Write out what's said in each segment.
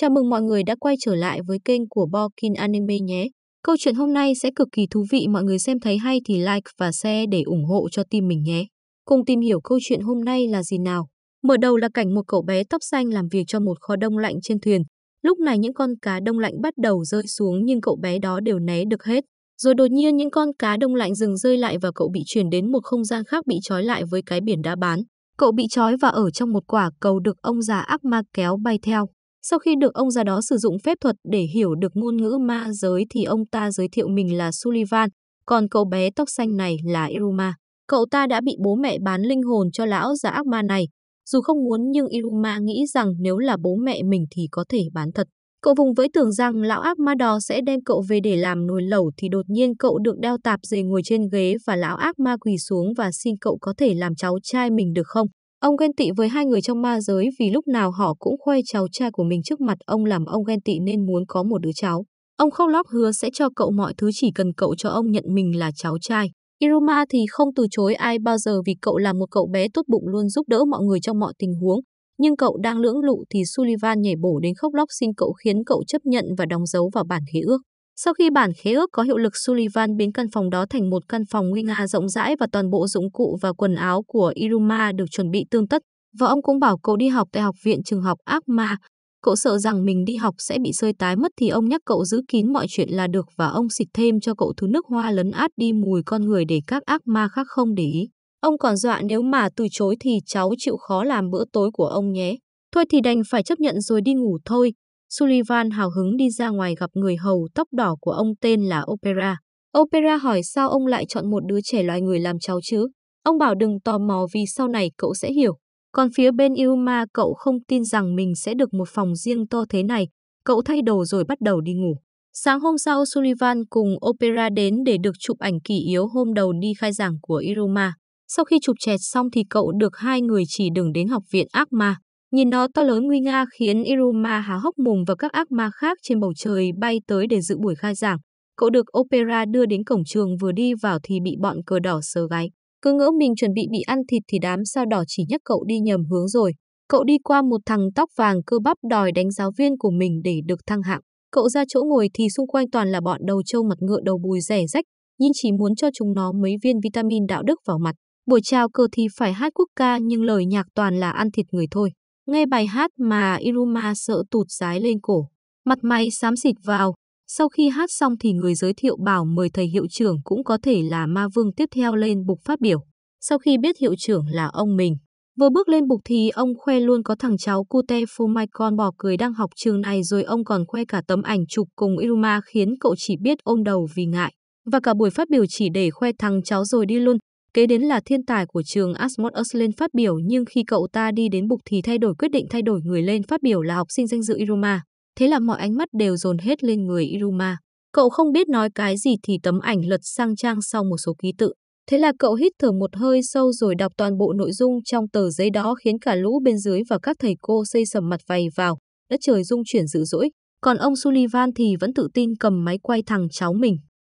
Chào mừng mọi người đã quay trở lại với kênh của Bokin Anime nhé. Câu chuyện hôm nay sẽ cực kỳ thú vị mọi người xem thấy hay thì like và share để ủng hộ cho team mình nhé. Cùng tìm hiểu câu chuyện hôm nay là gì nào. Mở đầu là cảnh một cậu bé tóc xanh làm việc cho một kho đông lạnh trên thuyền. Lúc này những con cá đông lạnh bắt đầu rơi xuống nhưng cậu bé đó đều né được hết. Rồi đột nhiên những con cá đông lạnh dừng rơi lại và cậu bị chuyển đến một không gian khác bị trói lại với cái biển đá bán. Cậu bị trói và ở trong một quả cầu được ông già ác ma kéo bay theo. Sau khi được ông già đó sử dụng phép thuật để hiểu được ngôn ngữ ma giới thì ông ta giới thiệu mình là Sullivan, còn cậu bé tóc xanh này là Iruma. Cậu ta đã bị bố mẹ bán linh hồn cho lão già ác ma này. Dù không muốn nhưng Iruma nghĩ rằng nếu là bố mẹ mình thì có thể bán thật. Cậu vùng với tưởng rằng lão ác ma đó sẽ đem cậu về để làm nồi lẩu thì đột nhiên cậu được đeo tạp dề ngồi trên ghế và lão ác ma quỳ xuống và xin cậu có thể làm cháu trai mình được không? Ông ghen tị với hai người trong ma giới vì lúc nào họ cũng khoe cháu trai của mình trước mặt ông làm ông ghen tị nên muốn có một đứa cháu. Ông khóc lóc hứa sẽ cho cậu mọi thứ chỉ cần cậu cho ông nhận mình là cháu trai. Iroma thì không từ chối ai bao giờ vì cậu là một cậu bé tốt bụng luôn giúp đỡ mọi người trong mọi tình huống. Nhưng cậu đang lưỡng lụ thì Sullivan nhảy bổ đến khóc lóc xin cậu khiến cậu chấp nhận và đóng dấu vào bản khế ước. Sau khi bản khế ước có hiệu lực, Sullivan biến căn phòng đó thành một căn phòng nguy nga rộng rãi và toàn bộ dụng cụ và quần áo của Iruma được chuẩn bị tương tất. Và ông cũng bảo cậu đi học tại học viện trường học ác ma. Cậu sợ rằng mình đi học sẽ bị sơi tái mất thì ông nhắc cậu giữ kín mọi chuyện là được và ông xịt thêm cho cậu thứ nước hoa lấn át đi mùi con người để các ác ma khác không để ý. Ông còn dọa nếu mà từ chối thì cháu chịu khó làm bữa tối của ông nhé. Thôi thì đành phải chấp nhận rồi đi ngủ thôi, Sullivan hào hứng đi ra ngoài gặp người hầu tóc đỏ của ông tên là Opera. Opera hỏi sao ông lại chọn một đứa trẻ loài người làm cháu chứ? Ông bảo đừng tò mò vì sau này cậu sẽ hiểu. Còn phía bên Ilma cậu không tin rằng mình sẽ được một phòng riêng to thế này. Cậu thay đồ rồi bắt đầu đi ngủ. Sáng hôm sau, Sullivan cùng Opera đến để được chụp ảnh kỷ yếu hôm đầu đi khai giảng của Iruma. Sau khi chụp chẹt xong thì cậu được hai người chỉ đường đến học viện ác ma. Nhìn nó to lớn nguy nga khiến Iruma há hốc mồm và các ác ma khác trên bầu trời bay tới để dự buổi khai giảng. Cậu được Opera đưa đến cổng trường vừa đi vào thì bị bọn cờ đỏ sờ gáy. Cứ ngỡ mình chuẩn bị bị ăn thịt thì đám sao đỏ chỉ nhắc cậu đi nhầm hướng rồi. Cậu đi qua một thằng tóc vàng cơ bắp đòi đánh giáo viên của mình để được thăng hạng. Cậu ra chỗ ngồi thì xung quanh toàn là bọn đầu trâu mặt ngựa đầu bùi rẻ rách, nhưng chỉ muốn cho chúng nó mấy viên vitamin đạo đức vào mặt. Buổi chào cờ thì phải hát quốc ca nhưng lời nhạc toàn là ăn thịt người thôi. Nghe bài hát mà Iruma sợ tụt rái lên cổ, mặt mày xám xịt vào. Sau khi hát xong thì người giới thiệu bảo mời thầy hiệu trưởng cũng có thể là ma vương tiếp theo lên bục phát biểu. Sau khi biết hiệu trưởng là ông mình, vừa bước lên bục thì ông khoe luôn có thằng cháu Cute Fumicon bỏ cười đang học trường này rồi ông còn khoe cả tấm ảnh chụp cùng Iruma khiến cậu chỉ biết ôm đầu vì ngại. Và cả buổi phát biểu chỉ để khoe thằng cháu rồi đi luôn. Kế đến là thiên tài của trường Asmodus lên phát biểu nhưng khi cậu ta đi đến bục thì thay đổi quyết định thay đổi người lên phát biểu là học sinh danh dự Iruma. Thế là mọi ánh mắt đều dồn hết lên người Iruma. Cậu không biết nói cái gì thì tấm ảnh lật sang trang sau một số ký tự. Thế là cậu hít thở một hơi sâu rồi đọc toàn bộ nội dung trong tờ giấy đó khiến cả lũ bên dưới và các thầy cô xây sầm mặt vầy vào. Đất trời rung chuyển dữ dỗi. Còn ông Sullivan thì vẫn tự tin cầm máy quay thằng cháu mình.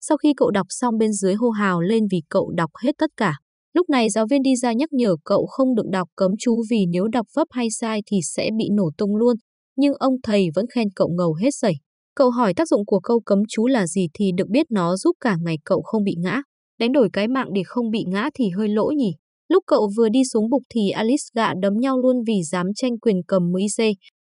Sau khi cậu đọc xong bên dưới hô hào lên vì cậu đọc hết tất cả. Lúc này giáo viên đi ra nhắc nhở cậu không được đọc cấm chú vì nếu đọc vấp hay sai thì sẽ bị nổ tung luôn. Nhưng ông thầy vẫn khen cậu ngầu hết sẩy. Cậu hỏi tác dụng của câu cấm chú là gì thì được biết nó giúp cả ngày cậu không bị ngã. Đánh đổi cái mạng để không bị ngã thì hơi lỗi nhỉ. Lúc cậu vừa đi xuống bục thì Alice gạ đấm nhau luôn vì dám tranh quyền cầm mũi MIC.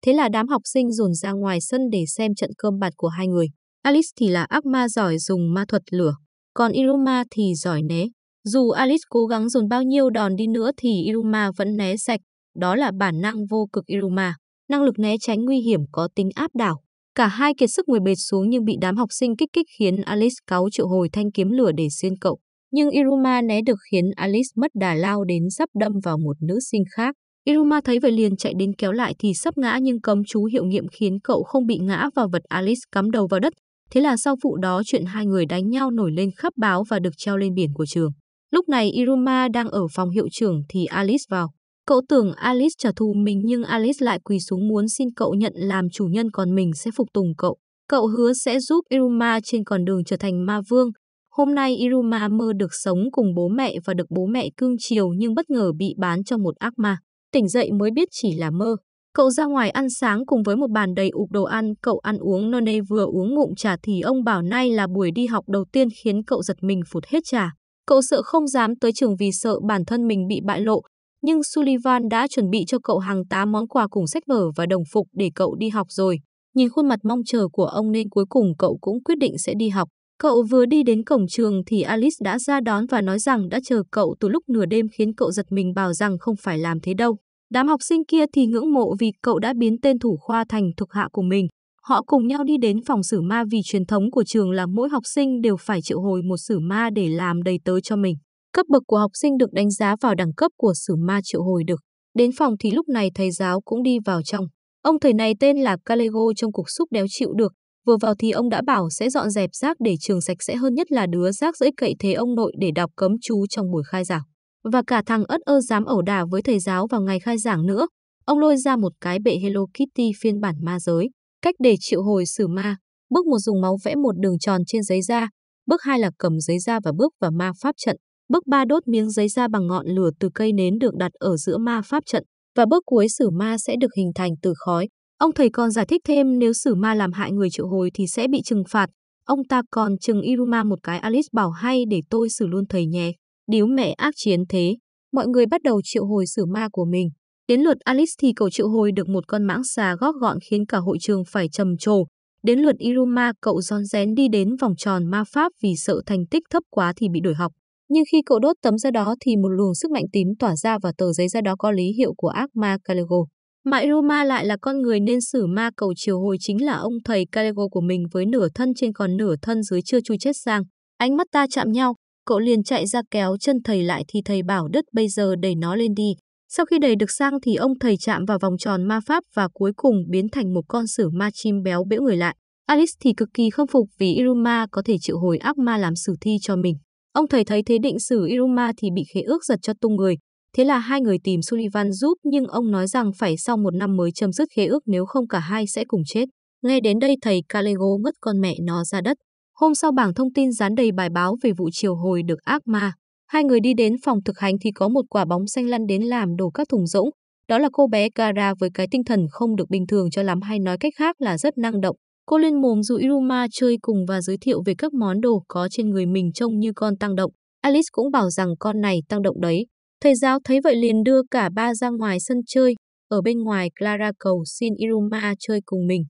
Thế là đám học sinh dồn ra ngoài sân để xem trận cơm bạt của hai người. Alice thì là ác ma giỏi dùng ma thuật lửa, còn Iruma thì giỏi né. Dù Alice cố gắng dồn bao nhiêu đòn đi nữa thì Iruma vẫn né sạch, đó là bản năng vô cực Iruma, năng lực né tránh nguy hiểm có tính áp đảo. Cả hai kiệt sức ngồi bệt xuống nhưng bị đám học sinh kích kích khiến Alice cáu triệu hồi thanh kiếm lửa để xuyên cậu. Nhưng Iruma né được khiến Alice mất đà lao đến sắp đâm vào một nữ sinh khác. Iruma thấy vậy liền chạy đến kéo lại thì sắp ngã nhưng cấm chú hiệu nghiệm khiến cậu không bị ngã vào vật Alice cắm đầu vào đất Thế là sau vụ đó chuyện hai người đánh nhau nổi lên khắp báo và được treo lên biển của trường. Lúc này Iruma đang ở phòng hiệu trưởng thì Alice vào. Cậu tưởng Alice trả thù mình nhưng Alice lại quỳ xuống muốn xin cậu nhận làm chủ nhân còn mình sẽ phục tùng cậu. Cậu hứa sẽ giúp Iruma trên con đường trở thành ma vương. Hôm nay Iruma mơ được sống cùng bố mẹ và được bố mẹ cưng chiều nhưng bất ngờ bị bán cho một ác ma. Tỉnh dậy mới biết chỉ là mơ. Cậu ra ngoài ăn sáng cùng với một bàn đầy ục đồ ăn, cậu ăn uống nơ nê vừa uống ngụm trà thì ông bảo nay là buổi đi học đầu tiên khiến cậu giật mình phụt hết trà. Cậu sợ không dám tới trường vì sợ bản thân mình bị bại lộ, nhưng Sullivan đã chuẩn bị cho cậu hàng tá món quà cùng sách vở và đồng phục để cậu đi học rồi. Nhìn khuôn mặt mong chờ của ông nên cuối cùng cậu cũng quyết định sẽ đi học. Cậu vừa đi đến cổng trường thì Alice đã ra đón và nói rằng đã chờ cậu từ lúc nửa đêm khiến cậu giật mình bảo rằng không phải làm thế đâu. Đám học sinh kia thì ngưỡng mộ vì cậu đã biến tên thủ khoa thành thuộc hạ của mình. Họ cùng nhau đi đến phòng sử ma vì truyền thống của trường là mỗi học sinh đều phải triệu hồi một sử ma để làm đầy tớ cho mình. Cấp bậc của học sinh được đánh giá vào đẳng cấp của sử ma triệu hồi được. Đến phòng thì lúc này thầy giáo cũng đi vào trong. Ông thầy này tên là Calego trong cuộc xúc đéo chịu được. Vừa vào thì ông đã bảo sẽ dọn dẹp rác để trường sạch sẽ hơn nhất là đứa rác rưỡi cậy thế ông nội để đọc cấm chú trong buổi khai giảng và cả thằng ất ơ dám ẩu đả với thầy giáo vào ngày khai giảng nữa. Ông lôi ra một cái bệ Hello Kitty phiên bản ma giới, cách để triệu hồi sử ma. Bước một dùng máu vẽ một đường tròn trên giấy da, bước hai là cầm giấy da và bước vào ma pháp trận, bước ba đốt miếng giấy da bằng ngọn lửa từ cây nến được đặt ở giữa ma pháp trận và bước cuối sử ma sẽ được hình thành từ khói. Ông thầy còn giải thích thêm nếu sử ma làm hại người triệu hồi thì sẽ bị trừng phạt. Ông ta còn chừng Iruma một cái Alice bảo hay để tôi xử luôn thầy nhé điếu mẹ ác chiến thế, mọi người bắt đầu triệu hồi sử ma của mình. Đến lượt Alice thì cậu triệu hồi được một con mãng xà góp gọn khiến cả hội trường phải trầm trồ. Đến lượt Iruma cậu rón rén đi đến vòng tròn ma pháp vì sợ thành tích thấp quá thì bị đổi học. Nhưng khi cậu đốt tấm ra đó thì một luồng sức mạnh tím tỏa ra và tờ giấy ra đó có lý hiệu của ác ma Caligo. Mà Iruma lại là con người nên sử ma cầu chiều hồi chính là ông thầy Caligo của mình với nửa thân trên còn nửa thân dưới chưa chui chết sang. Ánh mắt ta chạm nhau, Cậu liền chạy ra kéo chân thầy lại thì thầy bảo đất bây giờ đẩy nó lên đi. Sau khi đẩy được sang thì ông thầy chạm vào vòng tròn ma pháp và cuối cùng biến thành một con sử ma chim béo bễu người lại. Alice thì cực kỳ không phục vì Iruma có thể chịu hồi ác ma làm sử thi cho mình. Ông thầy thấy thế định xử Iruma thì bị khế ước giật cho tung người. Thế là hai người tìm Sullivan giúp nhưng ông nói rằng phải sau một năm mới chấm dứt khế ước nếu không cả hai sẽ cùng chết. Nghe đến đây thầy Calego ngất con mẹ nó ra đất. Hôm sau bảng thông tin dán đầy bài báo về vụ chiều hồi được ác ma. Hai người đi đến phòng thực hành thì có một quả bóng xanh lăn đến làm đổ các thùng rỗng. Đó là cô bé Kara với cái tinh thần không được bình thường cho lắm hay nói cách khác là rất năng động. Cô lên mồm dụ Iruma chơi cùng và giới thiệu về các món đồ có trên người mình trông như con tăng động. Alice cũng bảo rằng con này tăng động đấy. Thầy giáo thấy vậy liền đưa cả ba ra ngoài sân chơi. Ở bên ngoài Clara cầu xin Iruma chơi cùng mình.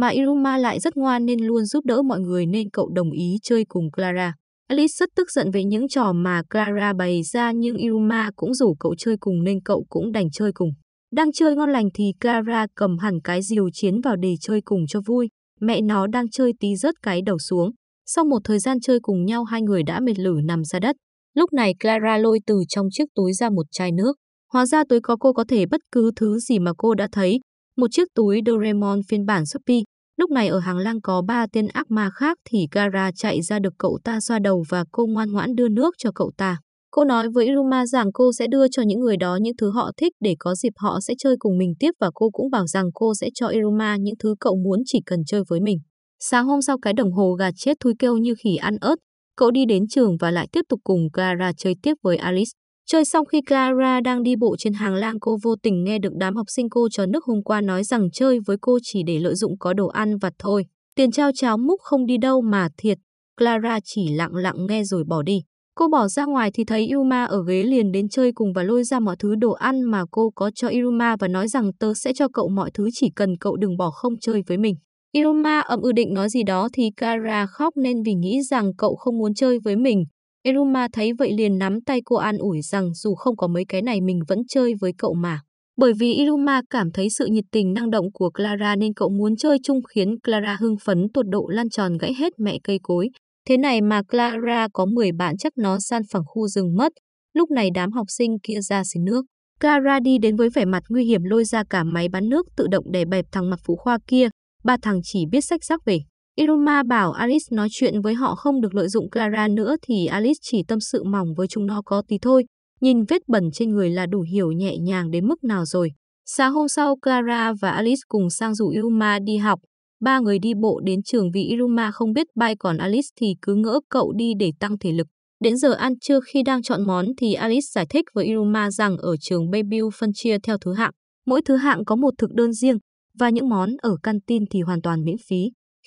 Mà Iruma lại rất ngoan nên luôn giúp đỡ mọi người nên cậu đồng ý chơi cùng Clara. Alice rất tức giận về những trò mà Clara bày ra nhưng Iruma cũng rủ cậu chơi cùng nên cậu cũng đành chơi cùng. Đang chơi ngon lành thì Clara cầm hẳn cái diều chiến vào để chơi cùng cho vui. Mẹ nó đang chơi tí rớt cái đầu xuống. Sau một thời gian chơi cùng nhau hai người đã mệt lử nằm ra đất. Lúc này Clara lôi từ trong chiếc túi ra một chai nước. Hóa ra túi có cô có thể bất cứ thứ gì mà cô đã thấy, một chiếc túi Doraemon phiên bản Shopee. Lúc này ở hàng lang có ba tên ác ma khác thì Gara chạy ra được cậu ta xoa đầu và cô ngoan ngoãn đưa nước cho cậu ta. Cô nói với Iruma rằng cô sẽ đưa cho những người đó những thứ họ thích để có dịp họ sẽ chơi cùng mình tiếp và cô cũng bảo rằng cô sẽ cho Iruma những thứ cậu muốn chỉ cần chơi với mình. Sáng hôm sau cái đồng hồ gà chết thui kêu như khỉ ăn ớt, cậu đi đến trường và lại tiếp tục cùng Gara chơi tiếp với Alice. Chơi xong khi Clara đang đi bộ trên hàng lang cô vô tình nghe được đám học sinh cô trò nước hôm qua nói rằng chơi với cô chỉ để lợi dụng có đồ ăn vặt thôi. Tiền trao cháo múc không đi đâu mà thiệt. Clara chỉ lặng lặng nghe rồi bỏ đi. Cô bỏ ra ngoài thì thấy Iruma ở ghế liền đến chơi cùng và lôi ra mọi thứ đồ ăn mà cô có cho Iruma và nói rằng tớ sẽ cho cậu mọi thứ chỉ cần cậu đừng bỏ không chơi với mình. Iruma ậm ừ định nói gì đó thì Clara khóc nên vì nghĩ rằng cậu không muốn chơi với mình. Eruma thấy vậy liền nắm tay cô an ủi rằng dù không có mấy cái này mình vẫn chơi với cậu mà. Bởi vì Iruma cảm thấy sự nhiệt tình năng động của Clara nên cậu muốn chơi chung khiến Clara hưng phấn tuột độ lan tròn gãy hết mẹ cây cối. Thế này mà Clara có 10 bạn chắc nó san phẳng khu rừng mất. Lúc này đám học sinh kia ra xịt nước. Clara đi đến với vẻ mặt nguy hiểm lôi ra cả máy bắn nước tự động để bẹp thằng mặt phụ khoa kia. Ba thằng chỉ biết sách rác về. Iruma bảo Alice nói chuyện với họ không được lợi dụng Clara nữa thì Alice chỉ tâm sự mỏng với chúng nó có tí thôi. Nhìn vết bẩn trên người là đủ hiểu nhẹ nhàng đến mức nào rồi. Sáng hôm sau, Clara và Alice cùng sang rủ Iruma đi học. Ba người đi bộ đến trường vì Iruma không biết bay còn Alice thì cứ ngỡ cậu đi để tăng thể lực. Đến giờ ăn trưa khi đang chọn món thì Alice giải thích với Iruma rằng ở trường Bayview phân chia theo thứ hạng. Mỗi thứ hạng có một thực đơn riêng và những món ở tin thì hoàn toàn miễn phí.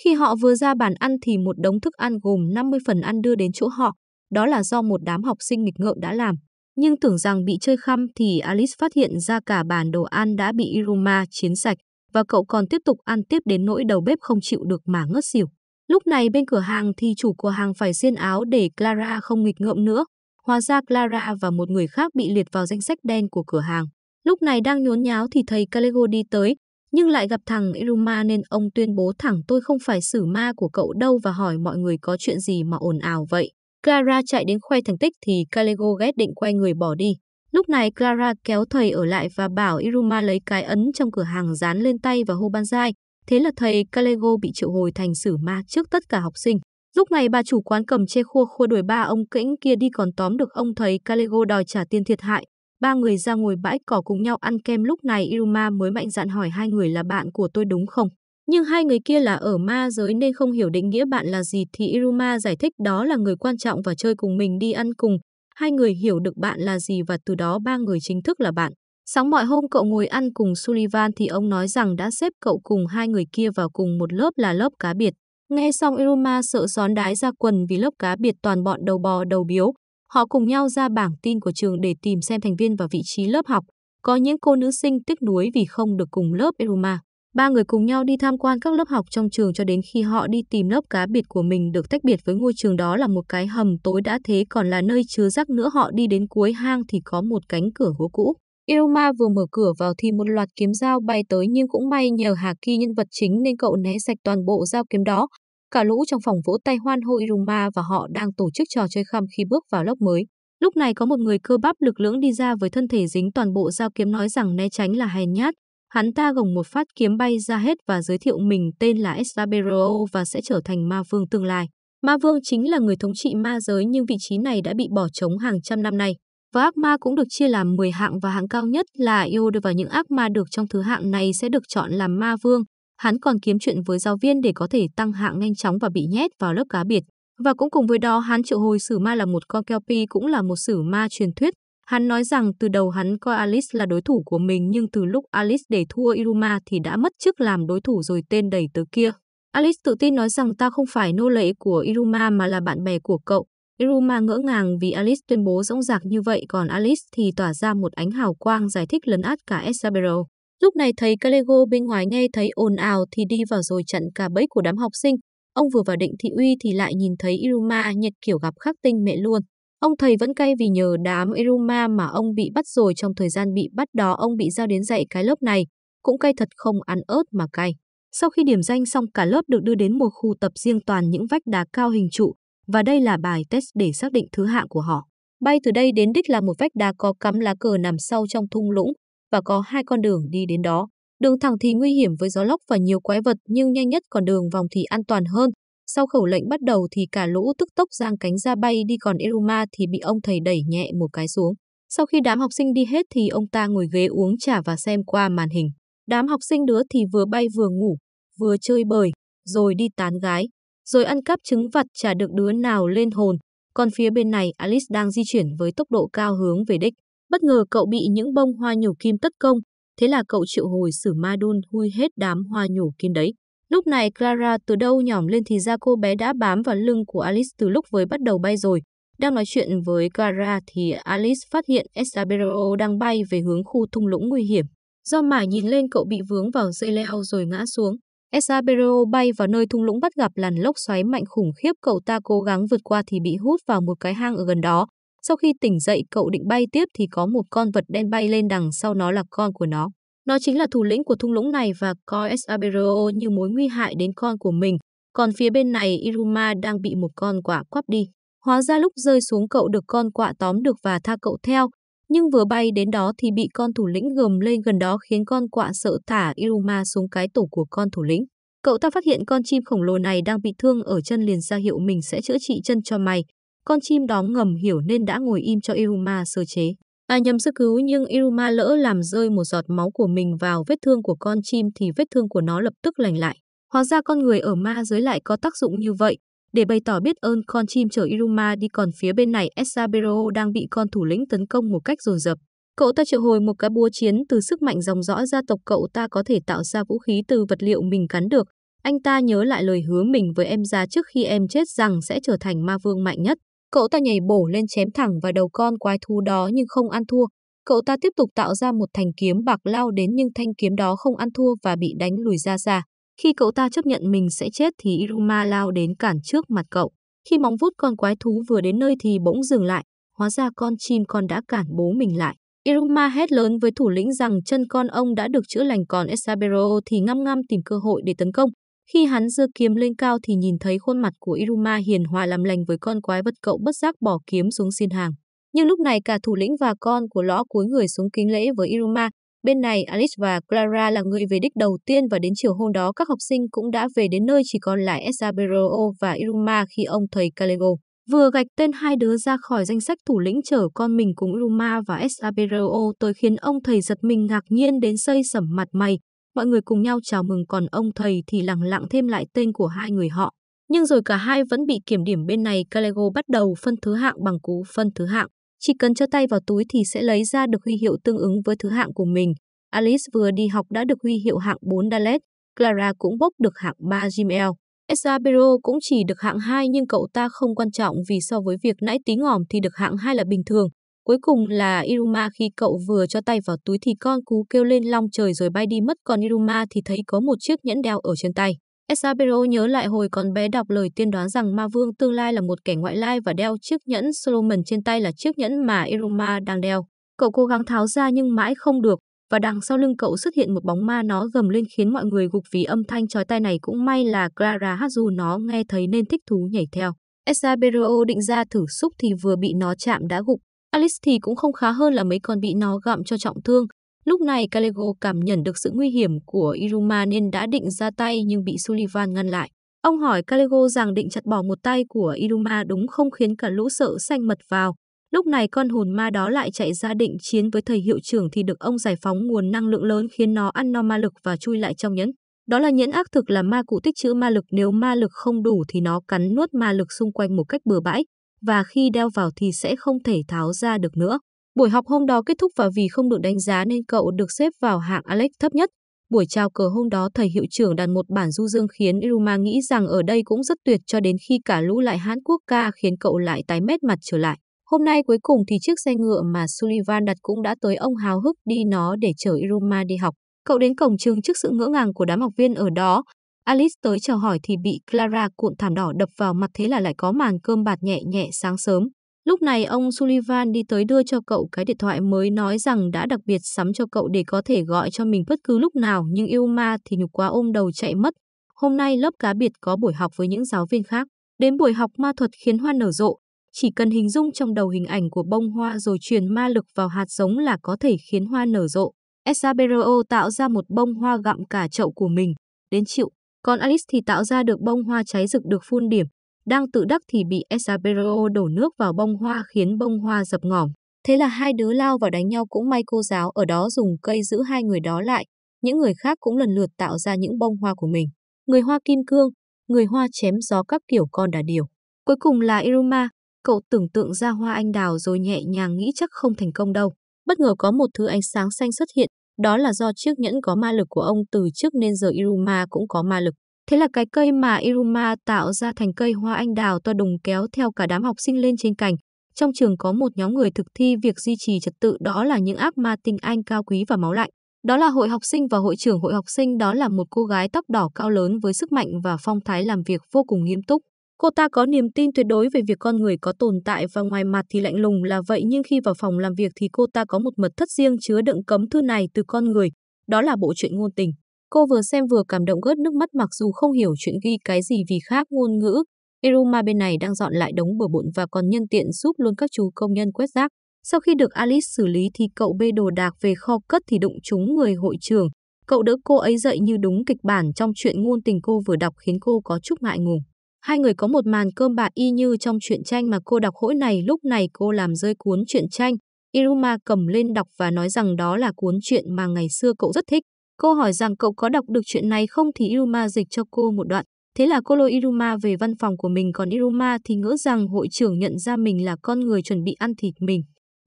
Khi họ vừa ra bàn ăn thì một đống thức ăn gồm 50 phần ăn đưa đến chỗ họ, đó là do một đám học sinh nghịch ngợm đã làm. Nhưng tưởng rằng bị chơi khăm thì Alice phát hiện ra cả bàn đồ ăn đã bị Iruma chiến sạch và cậu còn tiếp tục ăn tiếp đến nỗi đầu bếp không chịu được mà ngất xỉu. Lúc này bên cửa hàng thì chủ cửa hàng phải xiên áo để Clara không nghịch ngợm nữa. Hóa ra Clara và một người khác bị liệt vào danh sách đen của cửa hàng. Lúc này đang nhốn nháo thì thầy Callego đi tới, nhưng lại gặp thằng Iruma nên ông tuyên bố thẳng tôi không phải xử ma của cậu đâu và hỏi mọi người có chuyện gì mà ồn ào vậy. Clara chạy đến khoe thành tích thì Calego ghét định quay người bỏ đi. Lúc này Clara kéo thầy ở lại và bảo Iruma lấy cái ấn trong cửa hàng dán lên tay và hô ban dai. Thế là thầy Calego bị triệu hồi thành xử ma trước tất cả học sinh. Lúc này bà chủ quán cầm chê khua khua đuổi ba ông kĩnh kia đi còn tóm được ông thầy Calego đòi trả tiền thiệt hại. Ba người ra ngồi bãi cỏ cùng nhau ăn kem lúc này Iruma mới mạnh dạn hỏi hai người là bạn của tôi đúng không? Nhưng hai người kia là ở ma giới nên không hiểu định nghĩa bạn là gì thì Iruma giải thích đó là người quan trọng và chơi cùng mình đi ăn cùng. Hai người hiểu được bạn là gì và từ đó ba người chính thức là bạn. Sáng mọi hôm cậu ngồi ăn cùng Sullivan thì ông nói rằng đã xếp cậu cùng hai người kia vào cùng một lớp là lớp cá biệt. Nghe xong Iruma sợ gión đái ra quần vì lớp cá biệt toàn bọn đầu bò đầu biếu, Họ cùng nhau ra bảng tin của trường để tìm xem thành viên và vị trí lớp học. Có những cô nữ sinh tiếc nuối vì không được cùng lớp Eruma. Ba người cùng nhau đi tham quan các lớp học trong trường cho đến khi họ đi tìm lớp cá biệt của mình được tách biệt với ngôi trường đó là một cái hầm tối đã thế còn là nơi chứa rác nữa họ đi đến cuối hang thì có một cánh cửa gỗ cũ. Iruma vừa mở cửa vào thì một loạt kiếm dao bay tới nhưng cũng may nhờ Haki nhân vật chính nên cậu né sạch toàn bộ dao kiếm đó. Cả lũ trong phòng vỗ tay hoan hô Iruma và họ đang tổ chức trò chơi khăm khi bước vào lớp mới. Lúc này có một người cơ bắp lực lưỡng đi ra với thân thể dính toàn bộ dao kiếm nói rằng né tránh là hèn nhát. Hắn ta gồng một phát kiếm bay ra hết và giới thiệu mình tên là Esabero và sẽ trở thành ma vương tương lai. Ma vương chính là người thống trị ma giới nhưng vị trí này đã bị bỏ trống hàng trăm năm nay. Và ác ma cũng được chia làm 10 hạng và hạng cao nhất là Iod và những ác ma được trong thứ hạng này sẽ được chọn làm ma vương. Hắn còn kiếm chuyện với giáo viên để có thể tăng hạng nhanh chóng và bị nhét vào lớp cá biệt. Và cũng cùng với đó hắn triệu hồi sử ma là một con Kelpie cũng là một sử ma truyền thuyết. Hắn nói rằng từ đầu hắn coi Alice là đối thủ của mình nhưng từ lúc Alice để thua Iruma thì đã mất chức làm đối thủ rồi tên đầy tớ kia. Alice tự tin nói rằng ta không phải nô lệ của Iruma mà là bạn bè của cậu. Iruma ngỡ ngàng vì Alice tuyên bố rõng rạc như vậy còn Alice thì tỏa ra một ánh hào quang giải thích lấn át cả Esabero. Lúc này thấy Calego bên ngoài nghe thấy ồn ào thì đi vào rồi chặn cả bẫy của đám học sinh. Ông vừa vào định thị uy thì lại nhìn thấy Iruma nhật kiểu gặp khắc tinh mẹ luôn. Ông thầy vẫn cay vì nhờ đám Iruma mà ông bị bắt rồi trong thời gian bị bắt đó ông bị giao đến dạy cái lớp này. Cũng cay thật không ăn ớt mà cay. Sau khi điểm danh xong cả lớp được đưa đến một khu tập riêng toàn những vách đá cao hình trụ và đây là bài test để xác định thứ hạng của họ. Bay từ đây đến đích là một vách đá có cắm lá cờ nằm sau trong thung lũng, và có hai con đường đi đến đó. Đường thẳng thì nguy hiểm với gió lốc và nhiều quái vật nhưng nhanh nhất còn đường vòng thì an toàn hơn. Sau khẩu lệnh bắt đầu thì cả lũ tức tốc giang cánh ra bay đi còn Eruma thì bị ông thầy đẩy nhẹ một cái xuống. Sau khi đám học sinh đi hết thì ông ta ngồi ghế uống trà và xem qua màn hình. Đám học sinh đứa thì vừa bay vừa ngủ, vừa chơi bời, rồi đi tán gái, rồi ăn cắp trứng vặt trả được đứa nào lên hồn. Còn phía bên này Alice đang di chuyển với tốc độ cao hướng về đích. Bất ngờ cậu bị những bông hoa nhổ kim tấn công, thế là cậu triệu hồi sử ma đun hui hết đám hoa nhổ kim đấy. Lúc này Clara từ đâu nhỏm lên thì ra cô bé đã bám vào lưng của Alice từ lúc với bắt đầu bay rồi. Đang nói chuyện với Clara thì Alice phát hiện Esabero đang bay về hướng khu thung lũng nguy hiểm. Do mải nhìn lên cậu bị vướng vào dây leo rồi ngã xuống. Esabero bay vào nơi thung lũng bắt gặp làn lốc xoáy mạnh khủng khiếp cậu ta cố gắng vượt qua thì bị hút vào một cái hang ở gần đó. Sau khi tỉnh dậy cậu định bay tiếp thì có một con vật đen bay lên đằng sau nó là con của nó. Nó chính là thủ lĩnh của thung lũng này và coi Esabero như mối nguy hại đến con của mình. Còn phía bên này Iruma đang bị một con quạ quắp đi. Hóa ra lúc rơi xuống cậu được con quạ tóm được và tha cậu theo. Nhưng vừa bay đến đó thì bị con thủ lĩnh gầm lên gần đó khiến con quạ sợ thả Iruma xuống cái tổ của con thủ lĩnh. Cậu ta phát hiện con chim khổng lồ này đang bị thương ở chân liền ra hiệu mình sẽ chữa trị chân cho mày. Con chim đó ngầm hiểu nên đã ngồi im cho Iruma sơ chế. Ta nhầm sức cứu nhưng Iruma lỡ làm rơi một giọt máu của mình vào vết thương của con chim thì vết thương của nó lập tức lành lại. Hóa ra con người ở ma giới lại có tác dụng như vậy. Để bày tỏ biết ơn con chim chở Iruma đi còn phía bên này Esabero đang bị con thủ lĩnh tấn công một cách dồn dập. Cậu ta triệu hồi một cái búa chiến từ sức mạnh dòng dõi gia tộc cậu ta có thể tạo ra vũ khí từ vật liệu mình cắn được. Anh ta nhớ lại lời hứa mình với em ra trước khi em chết rằng sẽ trở thành ma vương mạnh nhất. Cậu ta nhảy bổ lên chém thẳng vào đầu con quái thú đó nhưng không ăn thua. Cậu ta tiếp tục tạo ra một thanh kiếm bạc lao đến nhưng thanh kiếm đó không ăn thua và bị đánh lùi ra xa. Khi cậu ta chấp nhận mình sẽ chết thì Iruma lao đến cản trước mặt cậu. Khi móng vuốt con quái thú vừa đến nơi thì bỗng dừng lại, hóa ra con chim con đã cản bố mình lại. Iruma hét lớn với thủ lĩnh rằng chân con ông đã được chữa lành còn Esabero thì ngăm ngăm tìm cơ hội để tấn công. Khi hắn giơ kiếm lên cao thì nhìn thấy khuôn mặt của Iruma hiền hòa làm lành với con quái vật cậu bất giác bỏ kiếm xuống xin hàng. Nhưng lúc này cả thủ lĩnh và con của lõ cuối người xuống kính lễ với Iruma. Bên này, Alice và Clara là người về đích đầu tiên và đến chiều hôm đó các học sinh cũng đã về đến nơi chỉ còn lại Esabero và Iruma khi ông thầy Calego vừa gạch tên hai đứa ra khỏi danh sách thủ lĩnh chở con mình cùng Iruma và Esabero tới khiến ông thầy giật mình ngạc nhiên đến xây sẩm mặt mày mọi người cùng nhau chào mừng còn ông thầy thì lặng lặng thêm lại tên của hai người họ. Nhưng rồi cả hai vẫn bị kiểm điểm bên này Calego bắt đầu phân thứ hạng bằng cú phân thứ hạng. Chỉ cần cho tay vào túi thì sẽ lấy ra được huy hiệu tương ứng với thứ hạng của mình. Alice vừa đi học đã được huy hiệu hạng 4 Dalet, Clara cũng bốc được hạng 3 jimel Esabero cũng chỉ được hạng 2 nhưng cậu ta không quan trọng vì so với việc nãy tí ngỏm thì được hạng 2 là bình thường. Cuối cùng là Iruma khi cậu vừa cho tay vào túi thì con cú kêu lên long trời rồi bay đi mất còn Iruma thì thấy có một chiếc nhẫn đeo ở trên tay. Esabero nhớ lại hồi còn bé đọc lời tiên đoán rằng ma vương tương lai là một kẻ ngoại lai và đeo chiếc nhẫn Solomon trên tay là chiếc nhẫn mà Iruma đang đeo. Cậu cố gắng tháo ra nhưng mãi không được và đằng sau lưng cậu xuất hiện một bóng ma nó gầm lên khiến mọi người gục vì âm thanh chói tai này cũng may là Clara hát Hazu nó nghe thấy nên thích thú nhảy theo. Esabero định ra thử xúc thì vừa bị nó chạm đã gục Alice thì cũng không khá hơn là mấy con bị nó gặm cho trọng thương. Lúc này Callego cảm nhận được sự nguy hiểm của Iruma nên đã định ra tay nhưng bị Sullivan ngăn lại. Ông hỏi Callego rằng định chặt bỏ một tay của Iruma đúng không khiến cả lũ sợ xanh mật vào. Lúc này con hồn ma đó lại chạy ra định chiến với thầy hiệu trưởng thì được ông giải phóng nguồn năng lượng lớn khiến nó ăn no ma lực và chui lại trong nhẫn. Đó là nhẫn ác thực là ma cụ tích trữ ma lực nếu ma lực không đủ thì nó cắn nuốt ma lực xung quanh một cách bừa bãi và khi đeo vào thì sẽ không thể tháo ra được nữa. Buổi học hôm đó kết thúc và vì không được đánh giá nên cậu được xếp vào hạng Alex thấp nhất. Buổi chào cờ hôm đó thầy hiệu trưởng đàn một bản du dương khiến Iruma nghĩ rằng ở đây cũng rất tuyệt cho đến khi cả lũ lại Hán Quốc ca khiến cậu lại tái mét mặt trở lại. Hôm nay cuối cùng thì chiếc xe ngựa mà Sullivan đặt cũng đã tới ông háo hức đi nó để chở Iruma đi học. Cậu đến cổng trường trước sự ngỡ ngàng của đám học viên ở đó, Alice tới chào hỏi thì bị Clara cuộn thảm đỏ đập vào mặt thế là lại có màn cơm bạt nhẹ nhẹ sáng sớm. Lúc này ông Sullivan đi tới đưa cho cậu cái điện thoại mới nói rằng đã đặc biệt sắm cho cậu để có thể gọi cho mình bất cứ lúc nào nhưng yêu ma thì nhục quá ôm đầu chạy mất. Hôm nay lớp cá biệt có buổi học với những giáo viên khác. Đến buổi học ma thuật khiến hoa nở rộ. Chỉ cần hình dung trong đầu hình ảnh của bông hoa rồi truyền ma lực vào hạt giống là có thể khiến hoa nở rộ. Esabero tạo ra một bông hoa gặm cả chậu của mình. Đến chịu còn Alice thì tạo ra được bông hoa cháy rực được phun điểm. Đang tự đắc thì bị Esabero đổ nước vào bông hoa khiến bông hoa dập ngỏm. Thế là hai đứa lao vào đánh nhau cũng may cô giáo ở đó dùng cây giữ hai người đó lại. Những người khác cũng lần lượt tạo ra những bông hoa của mình. Người hoa kim cương, người hoa chém gió các kiểu con đà điểu Cuối cùng là Iruma, cậu tưởng tượng ra hoa anh đào rồi nhẹ nhàng nghĩ chắc không thành công đâu. Bất ngờ có một thứ ánh sáng xanh xuất hiện đó là do chiếc nhẫn có ma lực của ông từ trước nên giờ Iruma cũng có ma lực. Thế là cái cây mà Iruma tạo ra thành cây hoa anh đào to đùng kéo theo cả đám học sinh lên trên cành. Trong trường có một nhóm người thực thi việc duy trì trật tự đó là những ác ma tinh anh cao quý và máu lạnh. Đó là hội học sinh và hội trưởng hội học sinh đó là một cô gái tóc đỏ cao lớn với sức mạnh và phong thái làm việc vô cùng nghiêm túc. Cô ta có niềm tin tuyệt đối về việc con người có tồn tại và ngoài mặt thì lạnh lùng là vậy nhưng khi vào phòng làm việc thì cô ta có một mật thất riêng chứa đựng cấm thư này từ con người, đó là bộ truyện ngôn tình. Cô vừa xem vừa cảm động gớt nước mắt mặc dù không hiểu chuyện ghi cái gì vì khác ngôn ngữ. Iruma bên này đang dọn lại đống bừa bộn và còn nhân tiện giúp luôn các chú công nhân quét rác. Sau khi được Alice xử lý thì cậu bê đồ đạc về kho cất thì đụng trúng người hội trưởng. Cậu đỡ cô ấy dậy như đúng kịch bản trong chuyện ngôn tình cô vừa đọc khiến cô có chút ngại ngùng. Hai người có một màn cơm bạc y như trong truyện tranh mà cô đọc hỗi này lúc này cô làm rơi cuốn truyện tranh. Iruma cầm lên đọc và nói rằng đó là cuốn truyện mà ngày xưa cậu rất thích. Cô hỏi rằng cậu có đọc được chuyện này không thì Iruma dịch cho cô một đoạn. Thế là cô lôi Iruma về văn phòng của mình còn Iruma thì ngỡ rằng hội trưởng nhận ra mình là con người chuẩn bị ăn thịt mình.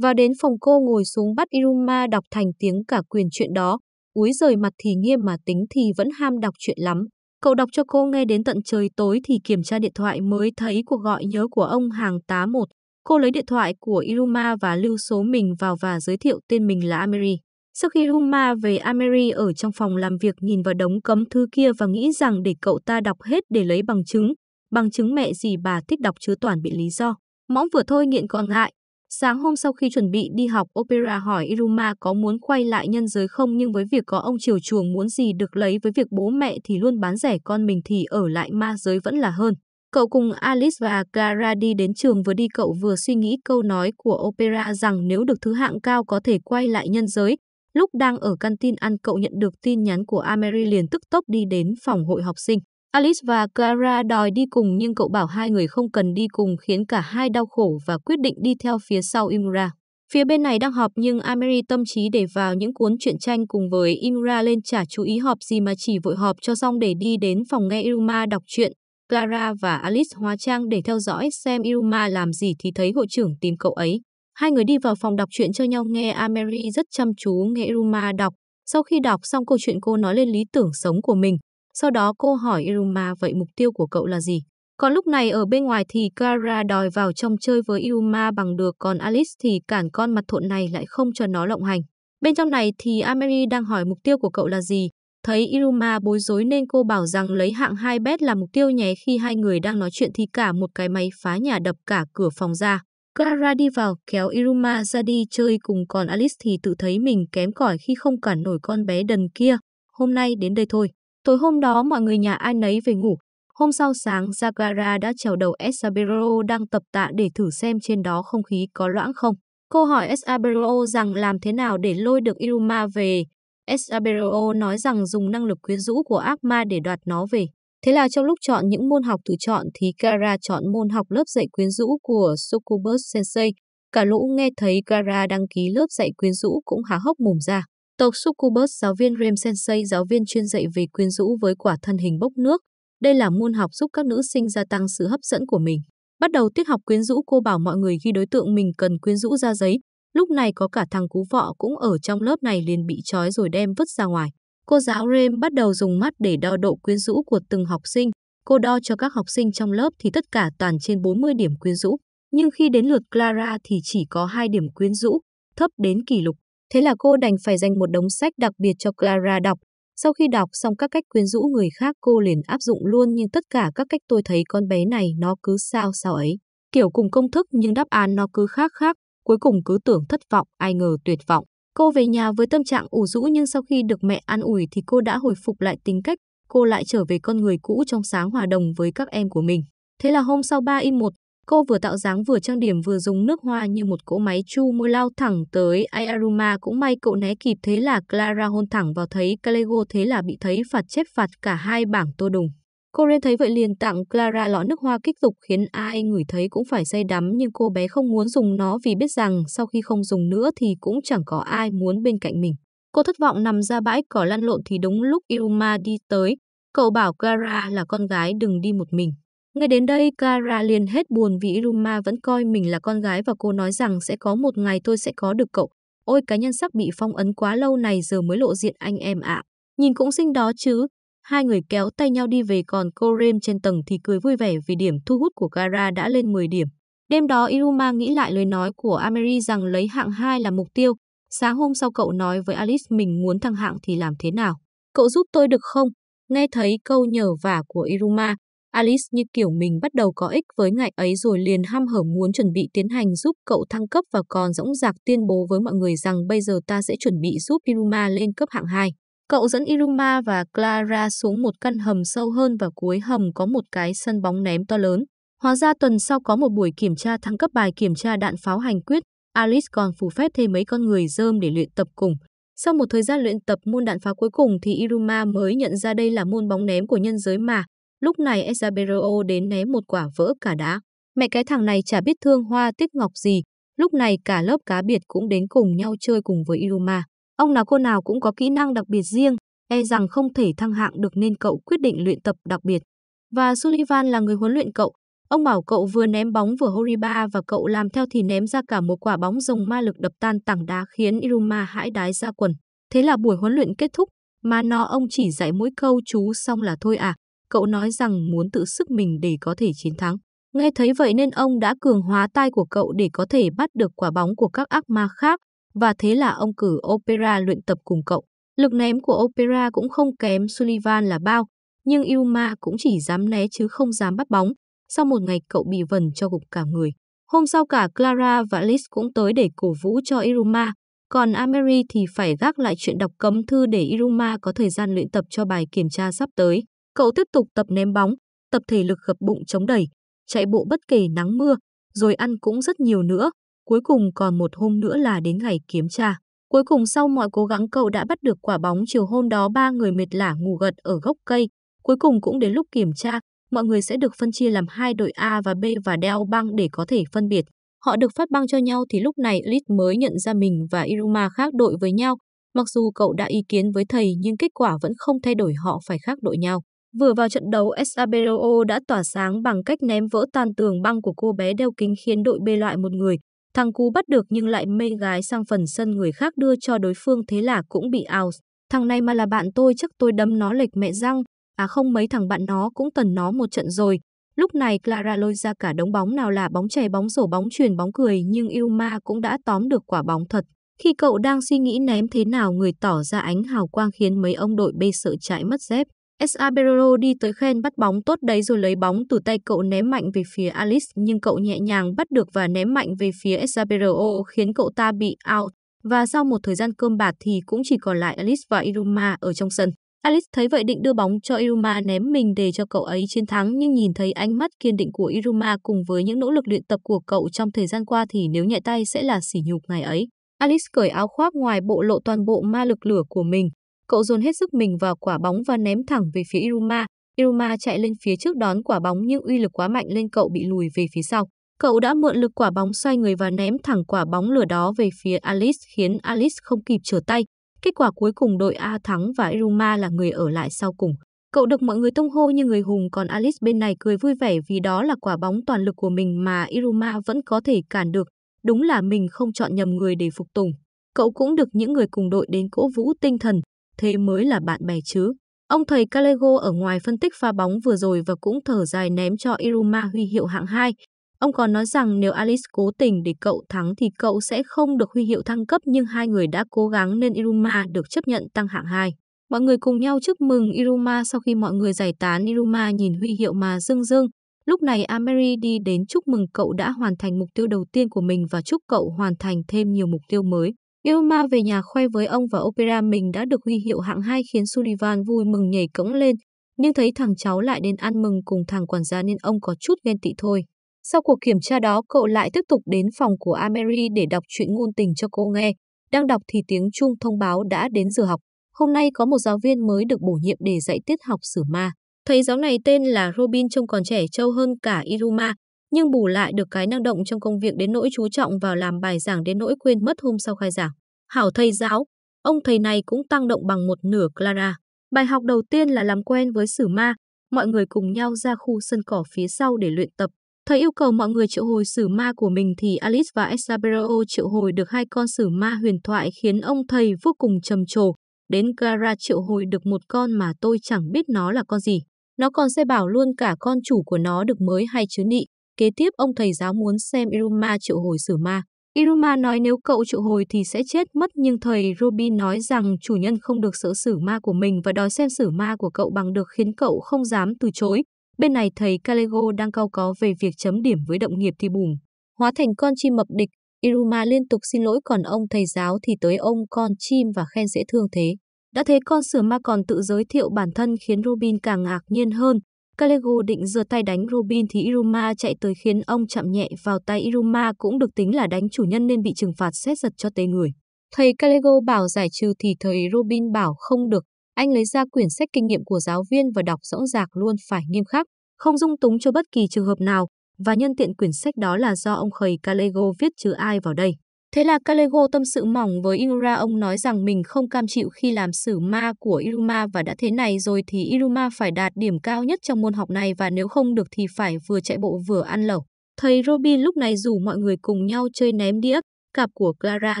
Và đến phòng cô ngồi xuống bắt Iruma đọc thành tiếng cả quyền chuyện đó. Úi rời mặt thì nghiêm mà tính thì vẫn ham đọc chuyện lắm. Cậu đọc cho cô nghe đến tận trời tối thì kiểm tra điện thoại mới thấy cuộc gọi nhớ của ông hàng tá một. Cô lấy điện thoại của Iruma và lưu số mình vào và giới thiệu tên mình là Ameri. Sau khi Iruma về Ameri ở trong phòng làm việc nhìn vào đống cấm thư kia và nghĩ rằng để cậu ta đọc hết để lấy bằng chứng. Bằng chứng mẹ gì bà thích đọc chứa toàn bị lý do. Mõm vừa thôi nghiện còn ngại, Sáng hôm sau khi chuẩn bị đi học, Opera hỏi Iruma có muốn quay lại nhân giới không nhưng với việc có ông triều chuồng muốn gì được lấy với việc bố mẹ thì luôn bán rẻ con mình thì ở lại ma giới vẫn là hơn. Cậu cùng Alice và Clara đi đến trường vừa đi cậu vừa suy nghĩ câu nói của Opera rằng nếu được thứ hạng cao có thể quay lại nhân giới. Lúc đang ở tin ăn cậu nhận được tin nhắn của Amery liền tức tốc đi đến phòng hội học sinh. Alice và Clara đòi đi cùng nhưng cậu bảo hai người không cần đi cùng khiến cả hai đau khổ và quyết định đi theo phía sau Imra. Phía bên này đang họp nhưng Ameri tâm trí để vào những cuốn truyện tranh cùng với Imra lên chả chú ý họp gì mà chỉ vội họp cho xong để đi đến phòng nghe Iruma đọc truyện. Clara và Alice hóa trang để theo dõi xem Iruma làm gì thì thấy hội trưởng tìm cậu ấy. Hai người đi vào phòng đọc truyện cho nhau nghe Ameri rất chăm chú nghe Iruma đọc. Sau khi đọc xong câu chuyện cô nói lên lý tưởng sống của mình. Sau đó cô hỏi Iruma vậy mục tiêu của cậu là gì? Còn lúc này ở bên ngoài thì Kara đòi vào trong chơi với Iruma bằng được còn Alice thì cản con mặt thuận này lại không cho nó lộng hành. Bên trong này thì Ameri đang hỏi mục tiêu của cậu là gì? Thấy Iruma bối rối nên cô bảo rằng lấy hạng 2 bet là mục tiêu nhé khi hai người đang nói chuyện thì cả một cái máy phá nhà đập cả cửa phòng ra. Kara đi vào kéo Iruma ra đi chơi cùng còn Alice thì tự thấy mình kém cỏi khi không cản nổi con bé đần kia. Hôm nay đến đây thôi. Tối hôm đó mọi người nhà ai nấy về ngủ. Hôm sau sáng, Zagara đã trèo đầu Esabero đang tập tạ để thử xem trên đó không khí có loãng không. Cô hỏi Esabero rằng làm thế nào để lôi được Iruma về. Esabero nói rằng dùng năng lực quyến rũ của ác ma để đoạt nó về. Thế là trong lúc chọn những môn học tự chọn thì Kara chọn môn học lớp dạy quyến rũ của Sukubus Sensei. Cả lũ nghe thấy Kara đăng ký lớp dạy quyến rũ cũng há hốc mồm ra. Tộc Succubus, giáo viên Rem Sensei, giáo viên chuyên dạy về quyến rũ với quả thân hình bốc nước. Đây là môn học giúp các nữ sinh gia tăng sự hấp dẫn của mình. Bắt đầu tiết học quyến rũ cô bảo mọi người ghi đối tượng mình cần quyến rũ ra giấy. Lúc này có cả thằng cú vọ cũng ở trong lớp này liền bị trói rồi đem vứt ra ngoài. Cô giáo Rem bắt đầu dùng mắt để đo độ quyến rũ của từng học sinh. Cô đo cho các học sinh trong lớp thì tất cả toàn trên 40 điểm quyến rũ. Nhưng khi đến lượt Clara thì chỉ có 2 điểm quyến rũ, thấp đến kỷ lục. Thế là cô đành phải dành một đống sách đặc biệt cho Clara đọc. Sau khi đọc xong các cách quyến rũ người khác cô liền áp dụng luôn nhưng tất cả các cách tôi thấy con bé này nó cứ sao sao ấy. Kiểu cùng công thức nhưng đáp án nó cứ khác khác, cuối cùng cứ tưởng thất vọng, ai ngờ tuyệt vọng. Cô về nhà với tâm trạng ủ rũ nhưng sau khi được mẹ an ủi thì cô đã hồi phục lại tính cách, cô lại trở về con người cũ trong sáng hòa đồng với các em của mình. Thế là hôm sau ba in một Cô vừa tạo dáng vừa trang điểm vừa dùng nước hoa như một cỗ máy chu môi lao thẳng tới Ayaruma cũng may cậu né kịp thế là Clara hôn thẳng vào thấy Calego thế là bị thấy phạt chép phạt cả hai bảng tô đùng. Cô Ren thấy vậy liền tặng Clara lọ nước hoa kích dục khiến ai ngửi thấy cũng phải say đắm nhưng cô bé không muốn dùng nó vì biết rằng sau khi không dùng nữa thì cũng chẳng có ai muốn bên cạnh mình. Cô thất vọng nằm ra bãi cỏ lăn lộn thì đúng lúc Iruma đi tới. Cậu bảo Clara là con gái đừng đi một mình. Nghe đến đây, Kara liền hết buồn vì Iruma vẫn coi mình là con gái và cô nói rằng sẽ có một ngày tôi sẽ có được cậu. Ôi cá nhân sắc bị phong ấn quá lâu này giờ mới lộ diện anh em ạ. Nhìn cũng xinh đó chứ. Hai người kéo tay nhau đi về còn cô Rem trên tầng thì cười vui vẻ vì điểm thu hút của Kara đã lên 10 điểm. Đêm đó Iruma nghĩ lại lời nói của Ameri rằng lấy hạng 2 là mục tiêu. Sáng hôm sau cậu nói với Alice mình muốn thăng hạng thì làm thế nào. Cậu giúp tôi được không? Nghe thấy câu nhờ vả của Iruma, Alice như kiểu mình bắt đầu có ích với ngài ấy rồi liền ham hở muốn chuẩn bị tiến hành giúp cậu thăng cấp và còn dõng dạc tuyên bố với mọi người rằng bây giờ ta sẽ chuẩn bị giúp Iruma lên cấp hạng 2. Cậu dẫn Iruma và Clara xuống một căn hầm sâu hơn và cuối hầm có một cái sân bóng ném to lớn. Hóa ra tuần sau có một buổi kiểm tra thăng cấp bài kiểm tra đạn pháo hành quyết, Alice còn phủ phép thêm mấy con người dơm để luyện tập cùng. Sau một thời gian luyện tập môn đạn pháo cuối cùng thì Iruma mới nhận ra đây là môn bóng ném của nhân giới mà, Lúc này Esabero đến ném một quả vỡ cả đá. Mẹ cái thằng này chả biết thương hoa tích ngọc gì. Lúc này cả lớp cá biệt cũng đến cùng nhau chơi cùng với Iruma. Ông nào cô nào cũng có kỹ năng đặc biệt riêng, e rằng không thể thăng hạng được nên cậu quyết định luyện tập đặc biệt. Và Sullivan là người huấn luyện cậu. Ông bảo cậu vừa ném bóng vừa Horiba và cậu làm theo thì ném ra cả một quả bóng rồng ma lực đập tan tảng đá khiến Iruma hãi đái ra quần. Thế là buổi huấn luyện kết thúc, mà nó ông chỉ dạy mỗi câu chú xong là thôi à cậu nói rằng muốn tự sức mình để có thể chiến thắng. Nghe thấy vậy nên ông đã cường hóa tay của cậu để có thể bắt được quả bóng của các ác ma khác, và thế là ông cử Opera luyện tập cùng cậu. Lực ném của Opera cũng không kém Sullivan là bao, nhưng Ilma cũng chỉ dám né chứ không dám bắt bóng. Sau một ngày cậu bị vần cho gục cả người. Hôm sau cả Clara và Liz cũng tới để cổ vũ cho Iruma, còn Ameri thì phải gác lại chuyện đọc cấm thư để Iruma có thời gian luyện tập cho bài kiểm tra sắp tới. Cậu tiếp tục tập ném bóng, tập thể lực gập bụng chống đẩy, chạy bộ bất kể nắng mưa, rồi ăn cũng rất nhiều nữa. Cuối cùng còn một hôm nữa là đến ngày kiểm tra. Cuối cùng sau mọi cố gắng cậu đã bắt được quả bóng chiều hôm đó ba người mệt lả ngủ gật ở gốc cây. Cuối cùng cũng đến lúc kiểm tra, mọi người sẽ được phân chia làm hai đội A và B và đeo băng để có thể phân biệt. Họ được phát băng cho nhau thì lúc này Lit mới nhận ra mình và Iruma khác đội với nhau. Mặc dù cậu đã ý kiến với thầy nhưng kết quả vẫn không thay đổi họ phải khác đội nhau. Vừa vào trận đấu, Esabero đã tỏa sáng bằng cách ném vỡ tan tường băng của cô bé đeo kính khiến đội bê loại một người. Thằng cú bắt được nhưng lại mê gái sang phần sân người khác đưa cho đối phương thế là cũng bị out. Thằng này mà là bạn tôi chắc tôi đâm nó lệch mẹ răng. À không mấy thằng bạn nó cũng tần nó một trận rồi. Lúc này Clara lôi ra cả đống bóng nào là bóng chè bóng rổ bóng truyền bóng cười nhưng Ilma cũng đã tóm được quả bóng thật. Khi cậu đang suy nghĩ ném thế nào người tỏ ra ánh hào quang khiến mấy ông đội bê sợ chạy mất dép. Esabero đi tới khen bắt bóng tốt đấy rồi lấy bóng từ tay cậu ném mạnh về phía Alice nhưng cậu nhẹ nhàng bắt được và ném mạnh về phía Esabero khiến cậu ta bị out. Và sau một thời gian cơm bạc thì cũng chỉ còn lại Alice và Iruma ở trong sân. Alice thấy vậy định đưa bóng cho Iruma ném mình để cho cậu ấy chiến thắng nhưng nhìn thấy ánh mắt kiên định của Iruma cùng với những nỗ lực luyện tập của cậu trong thời gian qua thì nếu nhẹ tay sẽ là sỉ nhục ngày ấy. Alice cởi áo khoác ngoài bộ lộ toàn bộ ma lực lửa của mình. Cậu dồn hết sức mình vào quả bóng và ném thẳng về phía Iruma. Iruma chạy lên phía trước đón quả bóng nhưng uy lực quá mạnh lên cậu bị lùi về phía sau. Cậu đã mượn lực quả bóng xoay người và ném thẳng quả bóng lửa đó về phía Alice khiến Alice không kịp trở tay. Kết quả cuối cùng đội A thắng và Iruma là người ở lại sau cùng. Cậu được mọi người tung hô như người hùng còn Alice bên này cười vui vẻ vì đó là quả bóng toàn lực của mình mà Iruma vẫn có thể cản được. Đúng là mình không chọn nhầm người để phục tùng. Cậu cũng được những người cùng đội đến cổ vũ tinh thần, thế mới là bạn bè chứ. Ông thầy Calego ở ngoài phân tích pha bóng vừa rồi và cũng thở dài ném cho Iruma huy hiệu hạng 2. Ông còn nói rằng nếu Alice cố tình để cậu thắng thì cậu sẽ không được huy hiệu thăng cấp nhưng hai người đã cố gắng nên Iruma được chấp nhận tăng hạng 2. Mọi người cùng nhau chúc mừng Iruma sau khi mọi người giải tán Iruma nhìn huy hiệu mà dưng dưng. Lúc này Ameri đi đến chúc mừng cậu đã hoàn thành mục tiêu đầu tiên của mình và chúc cậu hoàn thành thêm nhiều mục tiêu mới. Ilma về nhà khoe với ông và opera mình đã được huy hiệu hạng 2 khiến Sullivan vui mừng nhảy cẫng lên, nhưng thấy thằng cháu lại đến ăn mừng cùng thằng quản gia nên ông có chút ghen tị thôi. Sau cuộc kiểm tra đó, cậu lại tiếp tục đến phòng của Amery để đọc chuyện ngôn tình cho cô nghe. Đang đọc thì tiếng chuông thông báo đã đến giờ học. Hôm nay có một giáo viên mới được bổ nhiệm để dạy tiết học sử ma. Thầy giáo này tên là Robin trông còn trẻ trâu hơn cả Iruma, nhưng bù lại được cái năng động trong công việc đến nỗi chú trọng vào làm bài giảng đến nỗi quên mất hôm sau khai giảng. Hảo thầy giáo, ông thầy này cũng tăng động bằng một nửa Clara. Bài học đầu tiên là làm quen với sử ma, mọi người cùng nhau ra khu sân cỏ phía sau để luyện tập. Thầy yêu cầu mọi người triệu hồi sử ma của mình thì Alice và Esabero triệu hồi được hai con sử ma huyền thoại khiến ông thầy vô cùng trầm trồ. Đến Clara triệu hồi được một con mà tôi chẳng biết nó là con gì. Nó còn sẽ bảo luôn cả con chủ của nó được mới hay chứ nị. Kế tiếp ông thầy giáo muốn xem Iruma triệu hồi sử ma. Iruma nói nếu cậu triệu hồi thì sẽ chết mất nhưng thầy Ruby nói rằng chủ nhân không được sợ sử ma của mình và đòi xem sử ma của cậu bằng được khiến cậu không dám từ chối. Bên này thầy Kalego đang cao có về việc chấm điểm với động nghiệp thì bùng. Hóa thành con chim mập địch, Iruma liên tục xin lỗi còn ông thầy giáo thì tới ông con chim và khen dễ thương thế. Đã thế con sửa ma còn tự giới thiệu bản thân khiến Robin càng ngạc nhiên hơn, Calego định giơ tay đánh Rubin thì Iruma chạy tới khiến ông chạm nhẹ vào tay Iruma cũng được tính là đánh chủ nhân nên bị trừng phạt xét giật cho tê người. Thầy Calego bảo giải trừ thì thầy Robin bảo không được. Anh lấy ra quyển sách kinh nghiệm của giáo viên và đọc rõng rạc luôn phải nghiêm khắc, không dung túng cho bất kỳ trường hợp nào. Và nhân tiện quyển sách đó là do ông thầy Calego viết chứ ai vào đây. Thế là Callego tâm sự mỏng với Iruma ông nói rằng mình không cam chịu khi làm sử ma của Iruma và đã thế này rồi thì Iruma phải đạt điểm cao nhất trong môn học này và nếu không được thì phải vừa chạy bộ vừa ăn lẩu. Thầy Robin lúc này rủ mọi người cùng nhau chơi ném đĩa, cặp của Clara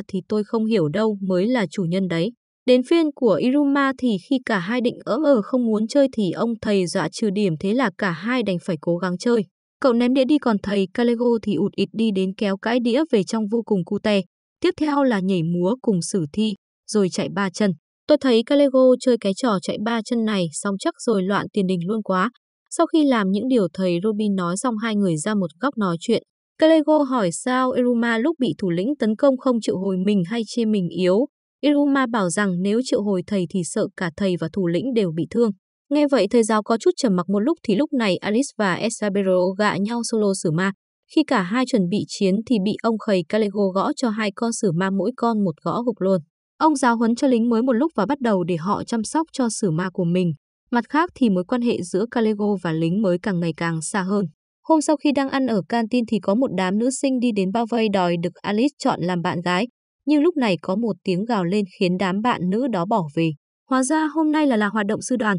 thì tôi không hiểu đâu mới là chủ nhân đấy. Đến phiên của Iruma thì khi cả hai định ỡ ờ không muốn chơi thì ông thầy dọa trừ điểm thế là cả hai đành phải cố gắng chơi. Cậu ném đĩa đi còn thầy Calego thì ụt ịt đi đến kéo cãi đĩa về trong vô cùng cute. Tiếp theo là nhảy múa cùng sử thi, rồi chạy ba chân. Tôi thấy Calego chơi cái trò chạy ba chân này xong chắc rồi loạn tiền đình luôn quá. Sau khi làm những điều thầy Robin nói xong hai người ra một góc nói chuyện. Calego hỏi sao Iruma lúc bị thủ lĩnh tấn công không chịu hồi mình hay chê mình yếu. Iruma bảo rằng nếu chịu hồi thầy thì sợ cả thầy và thủ lĩnh đều bị thương. Nghe vậy thầy giáo có chút trầm mặc một lúc thì lúc này Alice và Esabero gạ nhau solo sử ma. Khi cả hai chuẩn bị chiến thì bị ông khầy Calego gõ cho hai con sử ma mỗi con một gõ gục luôn. Ông giáo huấn cho lính mới một lúc và bắt đầu để họ chăm sóc cho sử ma của mình. Mặt khác thì mối quan hệ giữa Calego và lính mới càng ngày càng xa hơn. Hôm sau khi đang ăn ở canteen thì có một đám nữ sinh đi đến bao vây đòi được Alice chọn làm bạn gái. Nhưng lúc này có một tiếng gào lên khiến đám bạn nữ đó bỏ về. Hóa ra hôm nay là là hoạt động sư đoàn,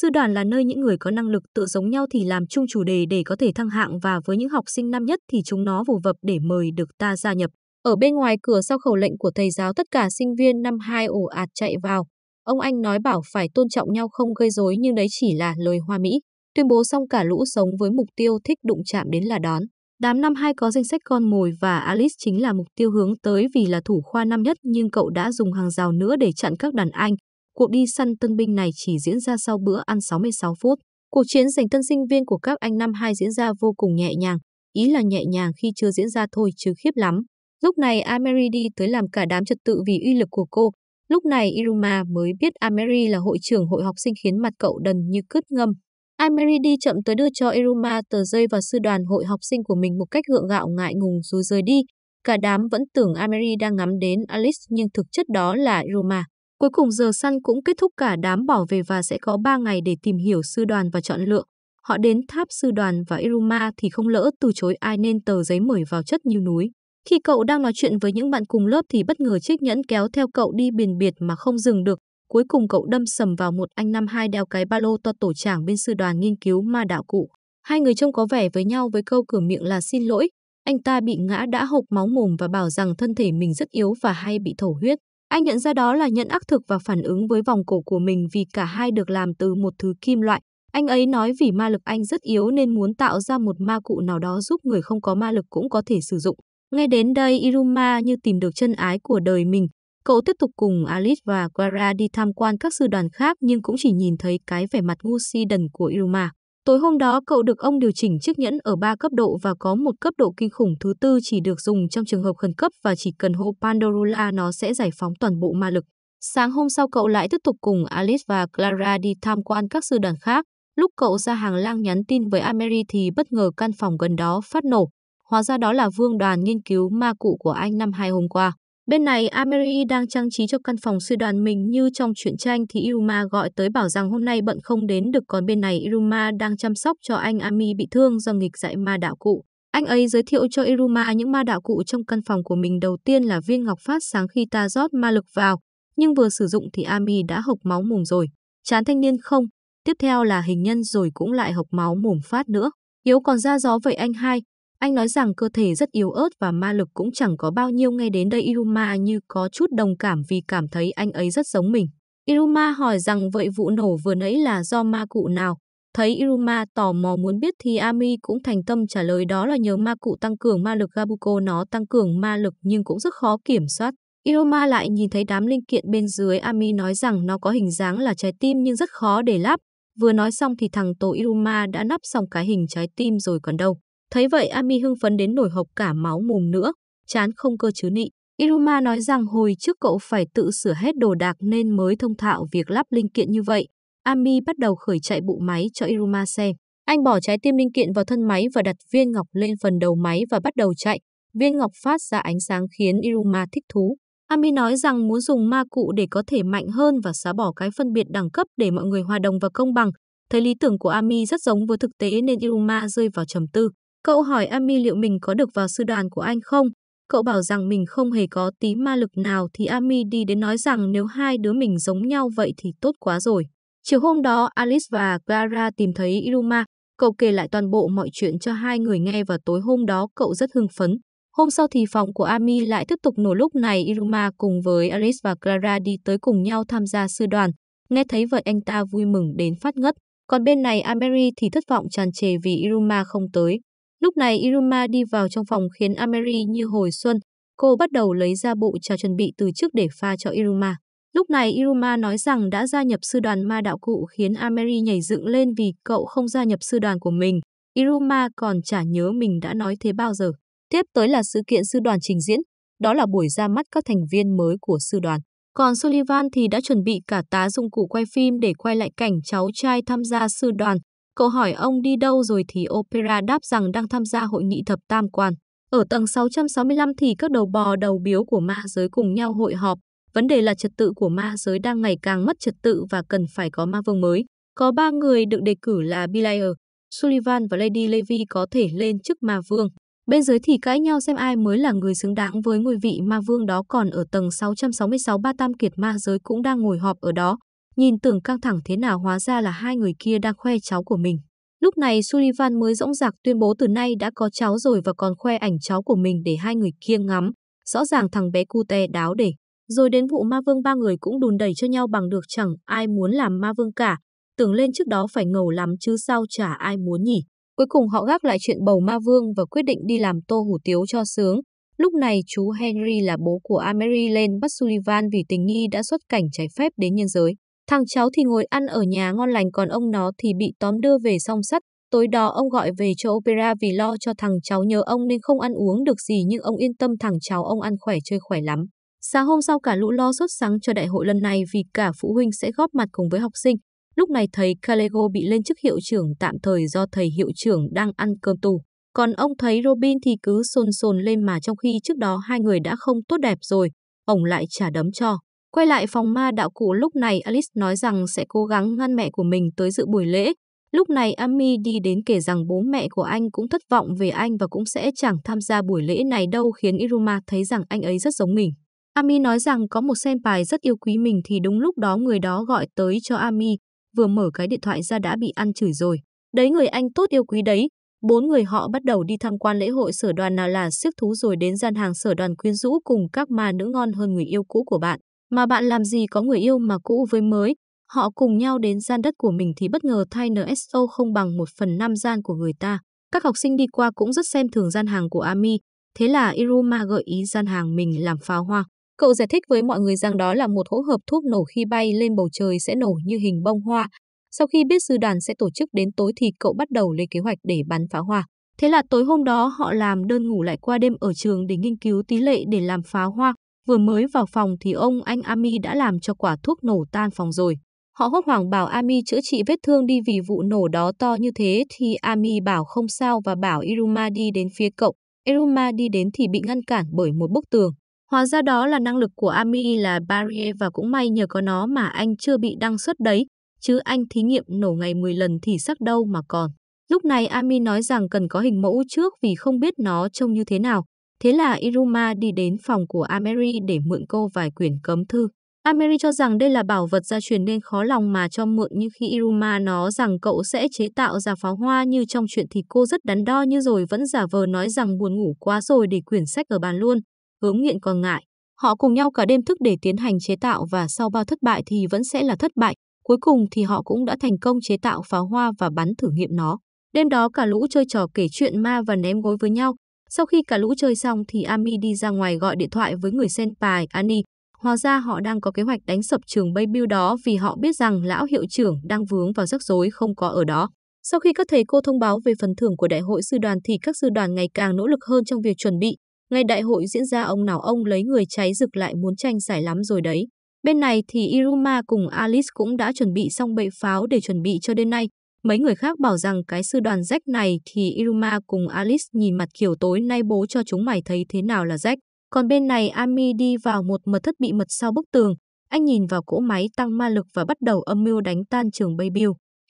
Sư đoàn là nơi những người có năng lực tự giống nhau thì làm chung chủ đề để có thể thăng hạng và với những học sinh năm nhất thì chúng nó vồ vập để mời được ta gia nhập. Ở bên ngoài cửa sau khẩu lệnh của thầy giáo tất cả sinh viên năm 2 ồ ạt chạy vào. Ông anh nói bảo phải tôn trọng nhau không gây rối nhưng đấy chỉ là lời hoa mỹ. Tuyên bố xong cả lũ sống với mục tiêu thích đụng chạm đến là đón. Đám năm 2 có danh sách con mồi và Alice chính là mục tiêu hướng tới vì là thủ khoa năm nhất nhưng cậu đã dùng hàng rào nữa để chặn các đàn anh. Cuộc đi săn tân binh này chỉ diễn ra sau bữa ăn 66 phút. Cuộc chiến giành tân sinh viên của các anh năm 2 diễn ra vô cùng nhẹ nhàng, ý là nhẹ nhàng khi chưa diễn ra thôi chứ khiếp lắm. Lúc này Ameri đi tới làm cả đám trật tự vì uy lực của cô. Lúc này Iruma mới biết Ameri là hội trưởng hội học sinh khiến mặt cậu đần như cứt ngâm. Ameri đi chậm tới đưa cho Iruma tờ rơi và sư đoàn hội học sinh của mình một cách gượng gạo ngại ngùng rồi rời đi. Cả đám vẫn tưởng Ameri đang ngắm đến Alice nhưng thực chất đó là Iruma. Cuối cùng giờ săn cũng kết thúc cả đám bỏ về và sẽ có 3 ngày để tìm hiểu sư đoàn và chọn lựa. Họ đến tháp sư đoàn và Iruma thì không lỡ từ chối ai nên tờ giấy mời vào chất như núi. Khi cậu đang nói chuyện với những bạn cùng lớp thì bất ngờ Trích Nhẫn kéo theo cậu đi biển biệt mà không dừng được. Cuối cùng cậu đâm sầm vào một anh năm hai đeo cái ba lô to tổ trưởng bên sư đoàn nghiên cứu ma đạo cụ. Hai người trông có vẻ với nhau với câu cửa miệng là xin lỗi. Anh ta bị ngã đã hộc máu mồm và bảo rằng thân thể mình rất yếu và hay bị thổ huyết. Anh nhận ra đó là nhận ác thực và phản ứng với vòng cổ của mình vì cả hai được làm từ một thứ kim loại. Anh ấy nói vì ma lực anh rất yếu nên muốn tạo ra một ma cụ nào đó giúp người không có ma lực cũng có thể sử dụng. Nghe đến đây Iruma như tìm được chân ái của đời mình. Cậu tiếp tục cùng Alice và Clara đi tham quan các sư đoàn khác nhưng cũng chỉ nhìn thấy cái vẻ mặt ngu si đần của Iruma. Tối hôm đó cậu được ông điều chỉnh chiếc nhẫn ở 3 cấp độ và có một cấp độ kinh khủng thứ tư chỉ được dùng trong trường hợp khẩn cấp và chỉ cần hộ Pandorula nó sẽ giải phóng toàn bộ ma lực. Sáng hôm sau cậu lại tiếp tục cùng Alice và Clara đi tham quan các sư đoàn khác. Lúc cậu ra hàng lang nhắn tin với Amery thì bất ngờ căn phòng gần đó phát nổ. Hóa ra đó là vương đoàn nghiên cứu ma cụ của anh năm hai hôm qua. Bên này, Ameri đang trang trí cho căn phòng sư đoàn mình như trong truyện tranh thì Iruma gọi tới bảo rằng hôm nay bận không đến được còn bên này Iruma đang chăm sóc cho anh Ami bị thương do nghịch dạy ma đạo cụ. Anh ấy giới thiệu cho Iruma những ma đạo cụ trong căn phòng của mình đầu tiên là viên ngọc phát sáng khi ta rót ma lực vào, nhưng vừa sử dụng thì Ami đã hộc máu mồm rồi. Chán thanh niên không, tiếp theo là hình nhân rồi cũng lại hộc máu mồm phát nữa. Yếu còn ra gió vậy anh hai, anh nói rằng cơ thể rất yếu ớt và ma lực cũng chẳng có bao nhiêu nghe đến đây Iruma như có chút đồng cảm vì cảm thấy anh ấy rất giống mình. Iruma hỏi rằng vậy vụ nổ vừa nãy là do ma cụ nào? Thấy Iruma tò mò muốn biết thì Ami cũng thành tâm trả lời đó là nhờ ma cụ tăng cường ma lực Gabuko nó tăng cường ma lực nhưng cũng rất khó kiểm soát. Iruma lại nhìn thấy đám linh kiện bên dưới Ami nói rằng nó có hình dáng là trái tim nhưng rất khó để lắp. Vừa nói xong thì thằng tổ Iruma đã nắp xong cái hình trái tim rồi còn đâu. Thấy vậy Ami hưng phấn đến nổi hộc cả máu mồm nữa, chán không cơ chứ nị. Iruma nói rằng hồi trước cậu phải tự sửa hết đồ đạc nên mới thông thạo việc lắp linh kiện như vậy. Ami bắt đầu khởi chạy bộ máy cho Iruma xem. Anh bỏ trái tim linh kiện vào thân máy và đặt viên ngọc lên phần đầu máy và bắt đầu chạy. Viên ngọc phát ra ánh sáng khiến Iruma thích thú. Ami nói rằng muốn dùng ma cụ để có thể mạnh hơn và xóa bỏ cái phân biệt đẳng cấp để mọi người hòa đồng và công bằng. Thấy lý tưởng của Ami rất giống với thực tế nên Iruma rơi vào trầm tư. Cậu hỏi Ami liệu mình có được vào sư đoàn của anh không? Cậu bảo rằng mình không hề có tí ma lực nào thì Ami đi đến nói rằng nếu hai đứa mình giống nhau vậy thì tốt quá rồi. Chiều hôm đó Alice và Clara tìm thấy Iruma, cậu kể lại toàn bộ mọi chuyện cho hai người nghe và tối hôm đó cậu rất hưng phấn. Hôm sau thì phòng của Ami lại tiếp tục nổ lúc này Iruma cùng với Alice và Clara đi tới cùng nhau tham gia sư đoàn. Nghe thấy vậy anh ta vui mừng đến phát ngất. Còn bên này Amery thì thất vọng tràn trề vì Iruma không tới. Lúc này Iruma đi vào trong phòng khiến Ameri như hồi xuân. Cô bắt đầu lấy ra bộ trà chuẩn bị từ trước để pha cho Iruma. Lúc này Iruma nói rằng đã gia nhập sư đoàn ma đạo cụ khiến Ameri nhảy dựng lên vì cậu không gia nhập sư đoàn của mình. Iruma còn chả nhớ mình đã nói thế bao giờ. Tiếp tới là sự kiện sư đoàn trình diễn, đó là buổi ra mắt các thành viên mới của sư đoàn. Còn Sullivan thì đã chuẩn bị cả tá dụng cụ quay phim để quay lại cảnh cháu trai tham gia sư đoàn. Cậu hỏi ông đi đâu rồi thì Opera đáp rằng đang tham gia hội nghị thập tam quan. Ở tầng 665 thì các đầu bò đầu biếu của ma giới cùng nhau hội họp. Vấn đề là trật tự của ma giới đang ngày càng mất trật tự và cần phải có ma vương mới. Có ba người được đề cử là bilayer, Sullivan và Lady Levy có thể lên chức ma vương. Bên dưới thì cãi nhau xem ai mới là người xứng đáng với ngôi vị ma vương đó còn ở tầng 666 ba tam kiệt ma giới cũng đang ngồi họp ở đó nhìn tưởng căng thẳng thế nào hóa ra là hai người kia đang khoe cháu của mình. Lúc này Sullivan mới rõng rạc tuyên bố từ nay đã có cháu rồi và còn khoe ảnh cháu của mình để hai người kia ngắm. Rõ ràng thằng bé Cu Te đáo để. Rồi đến vụ ma vương ba người cũng đùn đẩy cho nhau bằng được chẳng ai muốn làm ma vương cả. Tưởng lên trước đó phải ngầu lắm chứ sao chả ai muốn nhỉ. Cuối cùng họ gác lại chuyện bầu ma vương và quyết định đi làm tô hủ tiếu cho sướng. Lúc này chú Henry là bố của Amery lên bắt Sullivan vì tình nghi đã xuất cảnh trái phép đến nhân giới. Thằng cháu thì ngồi ăn ở nhà ngon lành còn ông nó thì bị tóm đưa về song sắt. Tối đó ông gọi về cho Opera vì lo cho thằng cháu nhớ ông nên không ăn uống được gì nhưng ông yên tâm thằng cháu ông ăn khỏe chơi khỏe lắm. Sáng hôm sau cả lũ lo sốt sáng cho đại hội lần này vì cả phụ huynh sẽ góp mặt cùng với học sinh. Lúc này thầy Calego bị lên chức hiệu trưởng tạm thời do thầy hiệu trưởng đang ăn cơm tù. Còn ông thấy Robin thì cứ sồn sồn lên mà trong khi trước đó hai người đã không tốt đẹp rồi, ông lại trả đấm cho. Quay lại phòng ma đạo cụ lúc này Alice nói rằng sẽ cố gắng ngăn mẹ của mình tới dự buổi lễ. Lúc này Amy đi đến kể rằng bố mẹ của anh cũng thất vọng về anh và cũng sẽ chẳng tham gia buổi lễ này đâu khiến Iruma thấy rằng anh ấy rất giống mình. Ami nói rằng có một senpai rất yêu quý mình thì đúng lúc đó người đó gọi tới cho Ami, vừa mở cái điện thoại ra đã bị ăn chửi rồi. Đấy người anh tốt yêu quý đấy. Bốn người họ bắt đầu đi tham quan lễ hội sở đoàn nào là siếc thú rồi đến gian hàng sở đoàn quyến rũ cùng các ma nữ ngon hơn người yêu cũ của bạn. Mà bạn làm gì có người yêu mà cũ với mới, họ cùng nhau đến gian đất của mình thì bất ngờ thay NSO không bằng một phần năm gian của người ta. Các học sinh đi qua cũng rất xem thường gian hàng của Ami, thế là Iruma gợi ý gian hàng mình làm pháo hoa. Cậu giải thích với mọi người rằng đó là một hỗn hợp thuốc nổ khi bay lên bầu trời sẽ nổ như hình bông hoa. Sau khi biết sư đoàn sẽ tổ chức đến tối thì cậu bắt đầu lên kế hoạch để bắn pháo hoa. Thế là tối hôm đó họ làm đơn ngủ lại qua đêm ở trường để nghiên cứu tí lệ để làm pháo hoa. Vừa mới vào phòng thì ông anh Ami đã làm cho quả thuốc nổ tan phòng rồi. Họ hốt hoảng bảo Ami chữa trị vết thương đi vì vụ nổ đó to như thế thì Ami bảo không sao và bảo Iruma đi đến phía cậu. Iruma đi đến thì bị ngăn cản bởi một bức tường. Hóa ra đó là năng lực của Ami là barrier và cũng may nhờ có nó mà anh chưa bị đăng xuất đấy, chứ anh thí nghiệm nổ ngày 10 lần thì sắc đâu mà còn. Lúc này Ami nói rằng cần có hình mẫu trước vì không biết nó trông như thế nào. Thế là Iruma đi đến phòng của Ameri để mượn cô vài quyển cấm thư. Ameri cho rằng đây là bảo vật gia truyền nên khó lòng mà cho mượn như khi Iruma nói rằng cậu sẽ chế tạo ra pháo hoa như trong chuyện thì cô rất đắn đo như rồi vẫn giả vờ nói rằng buồn ngủ quá rồi để quyển sách ở bàn luôn. Hướng nghiện còn ngại. Họ cùng nhau cả đêm thức để tiến hành chế tạo và sau bao thất bại thì vẫn sẽ là thất bại. Cuối cùng thì họ cũng đã thành công chế tạo pháo hoa và bắn thử nghiệm nó. Đêm đó cả lũ chơi trò kể chuyện ma và ném gối với nhau. Sau khi cả lũ chơi xong thì Ami đi ra ngoài gọi điện thoại với người senpai Ani. Hóa ra họ đang có kế hoạch đánh sập trường Baybill đó vì họ biết rằng lão hiệu trưởng đang vướng vào rắc rối không có ở đó. Sau khi các thầy cô thông báo về phần thưởng của đại hội sư đoàn thì các sư đoàn ngày càng nỗ lực hơn trong việc chuẩn bị. Ngày đại hội diễn ra ông nào ông lấy người cháy rực lại muốn tranh giải lắm rồi đấy. Bên này thì Iruma cùng Alice cũng đã chuẩn bị xong bệ pháo để chuẩn bị cho đêm nay. Mấy người khác bảo rằng cái sư đoàn rách này thì Iruma cùng Alice nhìn mặt kiểu tối nay bố cho chúng mày thấy thế nào là rách. Còn bên này Ami đi vào một mật thất bị mật sau bức tường. Anh nhìn vào cỗ máy tăng ma lực và bắt đầu âm mưu đánh tan trường Bay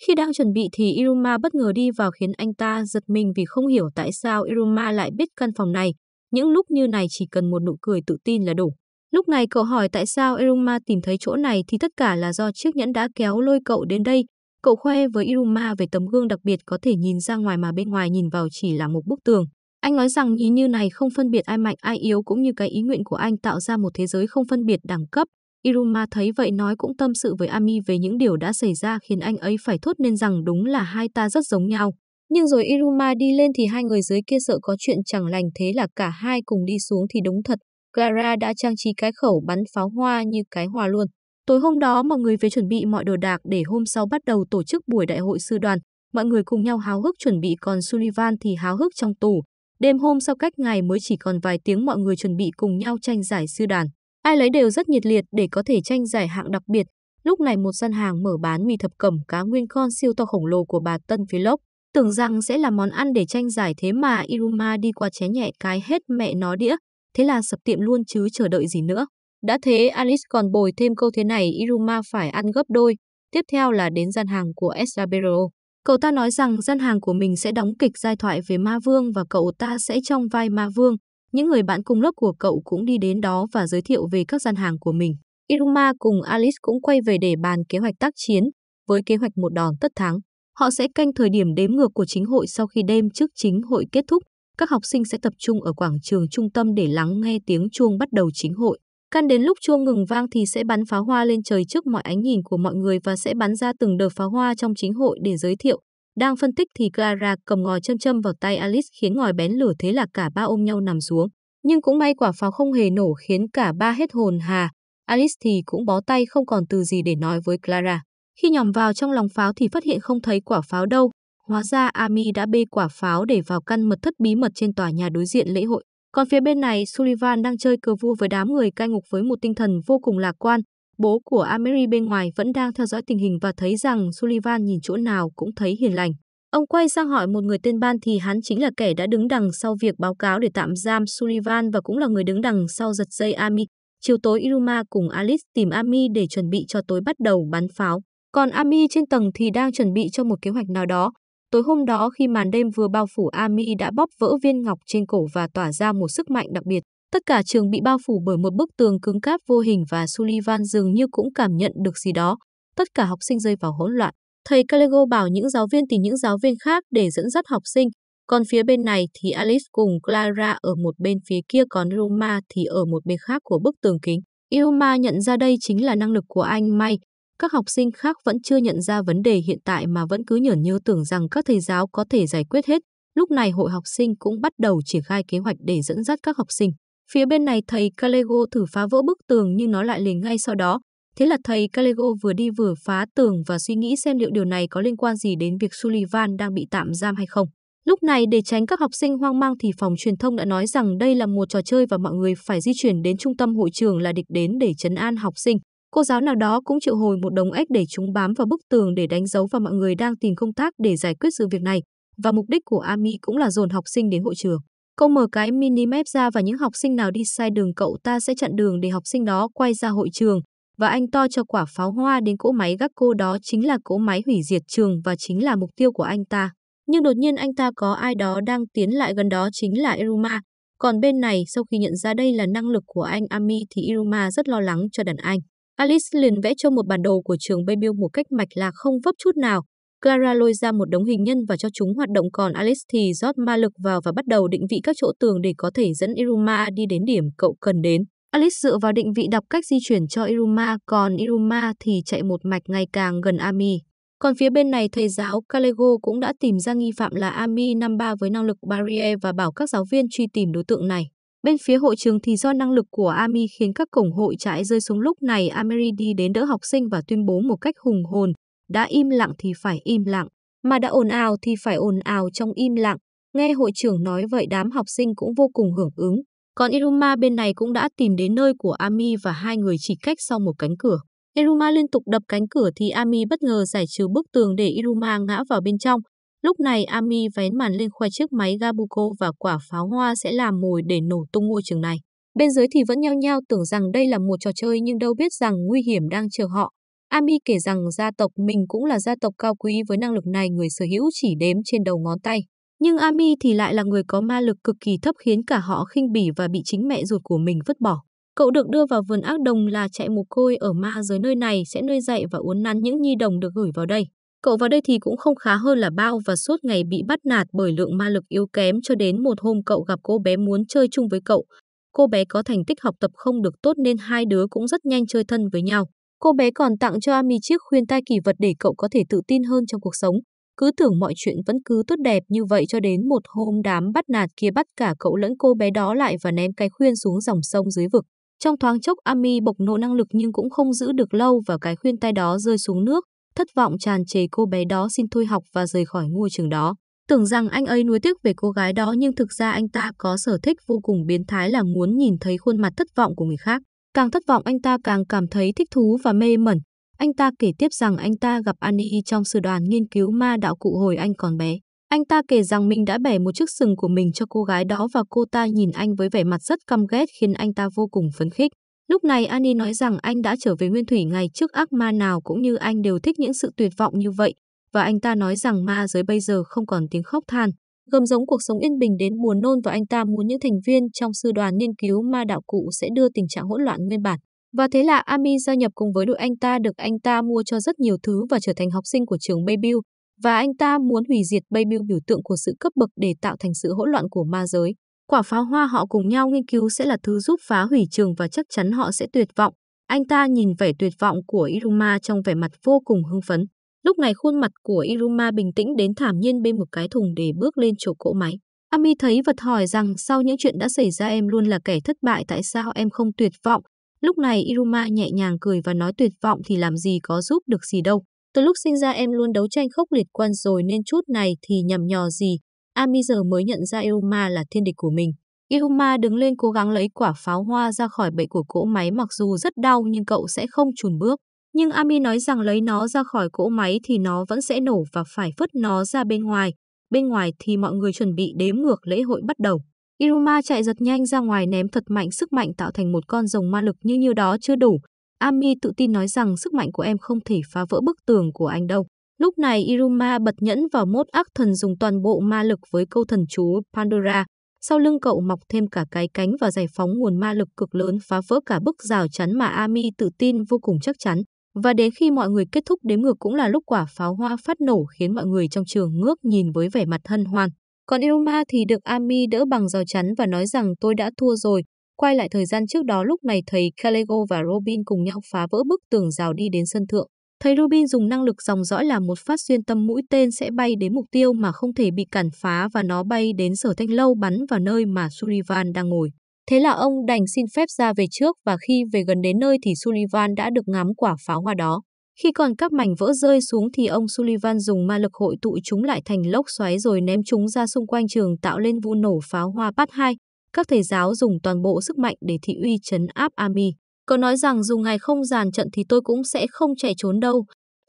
Khi đang chuẩn bị thì Iruma bất ngờ đi vào khiến anh ta giật mình vì không hiểu tại sao Iruma lại biết căn phòng này. Những lúc như này chỉ cần một nụ cười tự tin là đủ. Lúc này cậu hỏi tại sao Iruma tìm thấy chỗ này thì tất cả là do chiếc nhẫn đã kéo lôi cậu đến đây. Cậu khoe với Iruma về tấm gương đặc biệt có thể nhìn ra ngoài mà bên ngoài nhìn vào chỉ là một bức tường. Anh nói rằng ý như này không phân biệt ai mạnh ai yếu cũng như cái ý nguyện của anh tạo ra một thế giới không phân biệt đẳng cấp. Iruma thấy vậy nói cũng tâm sự với Ami về những điều đã xảy ra khiến anh ấy phải thốt nên rằng đúng là hai ta rất giống nhau. Nhưng rồi Iruma đi lên thì hai người dưới kia sợ có chuyện chẳng lành thế là cả hai cùng đi xuống thì đúng thật. Clara đã trang trí cái khẩu bắn pháo hoa như cái hòa luôn. Tối hôm đó mọi người về chuẩn bị mọi đồ đạc để hôm sau bắt đầu tổ chức buổi đại hội sư đoàn. Mọi người cùng nhau háo hức chuẩn bị còn Sullivan thì háo hức trong tủ. Đêm hôm sau cách ngày mới chỉ còn vài tiếng mọi người chuẩn bị cùng nhau tranh giải sư đoàn. Ai lấy đều rất nhiệt liệt để có thể tranh giải hạng đặc biệt. Lúc này một gian hàng mở bán mì thập cẩm cá nguyên con siêu to khổng lồ của bà Tân Vlog. Tưởng rằng sẽ là món ăn để tranh giải thế mà Iruma đi qua ché nhẹ cái hết mẹ nó đĩa. Thế là sập tiệm luôn chứ chờ đợi gì nữa. Đã thế Alice còn bồi thêm câu thế này Iruma phải ăn gấp đôi. Tiếp theo là đến gian hàng của Esabero. Cậu ta nói rằng gian hàng của mình sẽ đóng kịch giai thoại về ma vương và cậu ta sẽ trong vai ma vương. Những người bạn cùng lớp của cậu cũng đi đến đó và giới thiệu về các gian hàng của mình. Iruma cùng Alice cũng quay về để bàn kế hoạch tác chiến, với kế hoạch một đòn tất thắng. Họ sẽ canh thời điểm đếm ngược của chính hội sau khi đêm trước chính hội kết thúc. Các học sinh sẽ tập trung ở quảng trường trung tâm để lắng nghe tiếng chuông bắt đầu chính hội. Căn đến lúc chuông ngừng vang thì sẽ bắn pháo hoa lên trời trước mọi ánh nhìn của mọi người và sẽ bắn ra từng đợt pháo hoa trong chính hội để giới thiệu. Đang phân tích thì Clara cầm ngòi châm châm vào tay Alice khiến ngòi bén lửa thế là cả ba ôm nhau nằm xuống. Nhưng cũng may quả pháo không hề nổ khiến cả ba hết hồn hà. Alice thì cũng bó tay không còn từ gì để nói với Clara. Khi nhòm vào trong lòng pháo thì phát hiện không thấy quả pháo đâu. Hóa ra Ami đã bê quả pháo để vào căn mật thất bí mật trên tòa nhà đối diện lễ hội. Còn phía bên này, Sullivan đang chơi cờ vua với đám người cai ngục với một tinh thần vô cùng lạc quan. Bố của Amery bên ngoài vẫn đang theo dõi tình hình và thấy rằng Sullivan nhìn chỗ nào cũng thấy hiền lành. Ông quay sang hỏi một người tên Ban thì hắn chính là kẻ đã đứng đằng sau việc báo cáo để tạm giam Sullivan và cũng là người đứng đằng sau giật dây Ami. Chiều tối Iruma cùng Alice tìm Ami để chuẩn bị cho tối bắt đầu bắn pháo. Còn Ami trên tầng thì đang chuẩn bị cho một kế hoạch nào đó. Tối hôm đó khi màn đêm vừa bao phủ Ami đã bóp vỡ viên ngọc trên cổ và tỏa ra một sức mạnh đặc biệt. Tất cả trường bị bao phủ bởi một bức tường cứng cáp vô hình và Sullivan dường như cũng cảm nhận được gì đó. Tất cả học sinh rơi vào hỗn loạn. Thầy Callego bảo những giáo viên tìm những giáo viên khác để dẫn dắt học sinh. Còn phía bên này thì Alice cùng Clara ở một bên phía kia còn Roma thì ở một bên khác của bức tường kính. Ilma nhận ra đây chính là năng lực của anh May, các học sinh khác vẫn chưa nhận ra vấn đề hiện tại mà vẫn cứ nhởn như tưởng rằng các thầy giáo có thể giải quyết hết. Lúc này hội học sinh cũng bắt đầu triển khai kế hoạch để dẫn dắt các học sinh. Phía bên này thầy Calego thử phá vỡ bức tường nhưng nó lại lì ngay sau đó. Thế là thầy Calego vừa đi vừa phá tường và suy nghĩ xem liệu điều này có liên quan gì đến việc Sullivan đang bị tạm giam hay không. Lúc này để tránh các học sinh hoang mang thì phòng truyền thông đã nói rằng đây là một trò chơi và mọi người phải di chuyển đến trung tâm hội trường là địch đến để chấn an học sinh. Cô giáo nào đó cũng triệu hồi một đống ếch để chúng bám vào bức tường để đánh dấu và mọi người đang tìm công tác để giải quyết sự việc này. Và mục đích của Ami cũng là dồn học sinh đến hội trường. Cậu mở cái mini map ra và những học sinh nào đi sai đường cậu ta sẽ chặn đường để học sinh đó quay ra hội trường. Và anh to cho quả pháo hoa đến cỗ máy gác cô đó chính là cỗ máy hủy diệt trường và chính là mục tiêu của anh ta. Nhưng đột nhiên anh ta có ai đó đang tiến lại gần đó chính là Iruma. Còn bên này, sau khi nhận ra đây là năng lực của anh Ami thì Iruma rất lo lắng cho đàn anh. Alice liền vẽ cho một bản đồ của trường Bayview một cách mạch lạc không vấp chút nào. Clara lôi ra một đống hình nhân và cho chúng hoạt động còn Alice thì rót ma lực vào và bắt đầu định vị các chỗ tường để có thể dẫn Iruma đi đến điểm cậu cần đến. Alice dựa vào định vị đọc cách di chuyển cho Iruma, còn Iruma thì chạy một mạch ngày càng gần Ami. Còn phía bên này, thầy giáo Calego cũng đã tìm ra nghi phạm là Ami 53 với năng lực Barrier và bảo các giáo viên truy tìm đối tượng này. Bên phía hội trường thì do năng lực của Ami khiến các cổng hội trại rơi xuống lúc này Amiri đi đến đỡ học sinh và tuyên bố một cách hùng hồn, đã im lặng thì phải im lặng, mà đã ồn ào thì phải ồn ào trong im lặng. Nghe hội trưởng nói vậy đám học sinh cũng vô cùng hưởng ứng. Còn Iruma bên này cũng đã tìm đến nơi của Ami và hai người chỉ cách sau một cánh cửa. Iruma liên tục đập cánh cửa thì Ami bất ngờ giải trừ bức tường để Iruma ngã vào bên trong. Lúc này Ami vén màn lên khoe chiếc máy Gabuco và quả pháo hoa sẽ làm mồi để nổ tung ngôi trường này. Bên dưới thì vẫn nhao nhao tưởng rằng đây là một trò chơi nhưng đâu biết rằng nguy hiểm đang chờ họ. Ami kể rằng gia tộc mình cũng là gia tộc cao quý với năng lực này người sở hữu chỉ đếm trên đầu ngón tay. Nhưng Ami thì lại là người có ma lực cực kỳ thấp khiến cả họ khinh bỉ và bị chính mẹ ruột của mình vứt bỏ. Cậu được đưa vào vườn ác đồng là chạy mồ côi ở ma giới nơi này sẽ nuôi dạy và uốn nắn những nhi đồng được gửi vào đây. Cậu vào đây thì cũng không khá hơn là bao và suốt ngày bị bắt nạt bởi lượng ma lực yếu kém cho đến một hôm cậu gặp cô bé muốn chơi chung với cậu. Cô bé có thành tích học tập không được tốt nên hai đứa cũng rất nhanh chơi thân với nhau. Cô bé còn tặng cho Ami chiếc khuyên tai kỳ vật để cậu có thể tự tin hơn trong cuộc sống. Cứ tưởng mọi chuyện vẫn cứ tốt đẹp như vậy cho đến một hôm đám bắt nạt kia bắt cả cậu lẫn cô bé đó lại và ném cái khuyên xuống dòng sông dưới vực. Trong thoáng chốc Ami bộc nộ năng lực nhưng cũng không giữ được lâu và cái khuyên tai đó rơi xuống nước. Thất vọng tràn trề cô bé đó xin thôi học và rời khỏi ngôi trường đó. Tưởng rằng anh ấy nuối tiếc về cô gái đó nhưng thực ra anh ta có sở thích vô cùng biến thái là muốn nhìn thấy khuôn mặt thất vọng của người khác. Càng thất vọng anh ta càng cảm thấy thích thú và mê mẩn. Anh ta kể tiếp rằng anh ta gặp Annie trong sư đoàn nghiên cứu ma đạo cụ hồi anh còn bé. Anh ta kể rằng mình đã bẻ một chiếc sừng của mình cho cô gái đó và cô ta nhìn anh với vẻ mặt rất căm ghét khiến anh ta vô cùng phấn khích. Lúc này Ani nói rằng anh đã trở về nguyên thủy ngày trước ác ma nào cũng như anh đều thích những sự tuyệt vọng như vậy. Và anh ta nói rằng ma giới bây giờ không còn tiếng khóc than, gầm giống cuộc sống yên bình đến buồn nôn và anh ta muốn những thành viên trong sư đoàn nghiên cứu ma đạo cụ sẽ đưa tình trạng hỗn loạn nguyên bản. Và thế là Ami gia nhập cùng với đội anh ta được anh ta mua cho rất nhiều thứ và trở thành học sinh của trường Bayview. Và anh ta muốn hủy diệt Bayview biểu tượng của sự cấp bậc để tạo thành sự hỗn loạn của ma giới. Quả pháo hoa họ cùng nhau nghiên cứu sẽ là thứ giúp phá hủy trường và chắc chắn họ sẽ tuyệt vọng. Anh ta nhìn vẻ tuyệt vọng của Iruma trong vẻ mặt vô cùng hưng phấn. Lúc này khuôn mặt của Iruma bình tĩnh đến thảm nhiên bên một cái thùng để bước lên chỗ cỗ máy. Ami thấy vật hỏi rằng sau những chuyện đã xảy ra em luôn là kẻ thất bại tại sao em không tuyệt vọng. Lúc này Iruma nhẹ nhàng cười và nói tuyệt vọng thì làm gì có giúp được gì đâu. Từ lúc sinh ra em luôn đấu tranh khốc liệt quan rồi nên chút này thì nhằm nhò gì, Ami giờ mới nhận ra Euma là thiên địch của mình. Euma đứng lên cố gắng lấy quả pháo hoa ra khỏi bệ của cỗ máy mặc dù rất đau nhưng cậu sẽ không chùn bước. Nhưng Ami nói rằng lấy nó ra khỏi cỗ máy thì nó vẫn sẽ nổ và phải vứt nó ra bên ngoài. Bên ngoài thì mọi người chuẩn bị đếm ngược lễ hội bắt đầu. Iruma chạy giật nhanh ra ngoài ném thật mạnh sức mạnh tạo thành một con rồng ma lực như như đó chưa đủ. Ami tự tin nói rằng sức mạnh của em không thể phá vỡ bức tường của anh đâu. Lúc này Iruma bật nhẫn vào mốt ác thần dùng toàn bộ ma lực với câu thần chú Pandora. Sau lưng cậu mọc thêm cả cái cánh và giải phóng nguồn ma lực cực lớn phá vỡ cả bức rào chắn mà Ami tự tin vô cùng chắc chắn. Và đến khi mọi người kết thúc đếm ngược cũng là lúc quả pháo hoa phát nổ khiến mọi người trong trường ngước nhìn với vẻ mặt hân hoan. Còn Iruma thì được Ami đỡ bằng rào chắn và nói rằng tôi đã thua rồi. Quay lại thời gian trước đó lúc này thầy Kalego và Robin cùng nhau phá vỡ bức tường rào đi đến sân thượng. Thấy Robin dùng năng lực dòng dõi là một phát xuyên tâm mũi tên sẽ bay đến mục tiêu mà không thể bị cản phá và nó bay đến sở thanh lâu bắn vào nơi mà Sullivan đang ngồi. Thế là ông đành xin phép ra về trước và khi về gần đến nơi thì Sullivan đã được ngắm quả pháo hoa đó. Khi còn các mảnh vỡ rơi xuống thì ông Sullivan dùng ma lực hội tụ chúng lại thành lốc xoáy rồi ném chúng ra xung quanh trường tạo lên vụ nổ pháo hoa bát hai. Các thầy giáo dùng toàn bộ sức mạnh để thị uy chấn áp Ami cậu nói rằng dù ngài không giàn trận thì tôi cũng sẽ không chạy trốn đâu.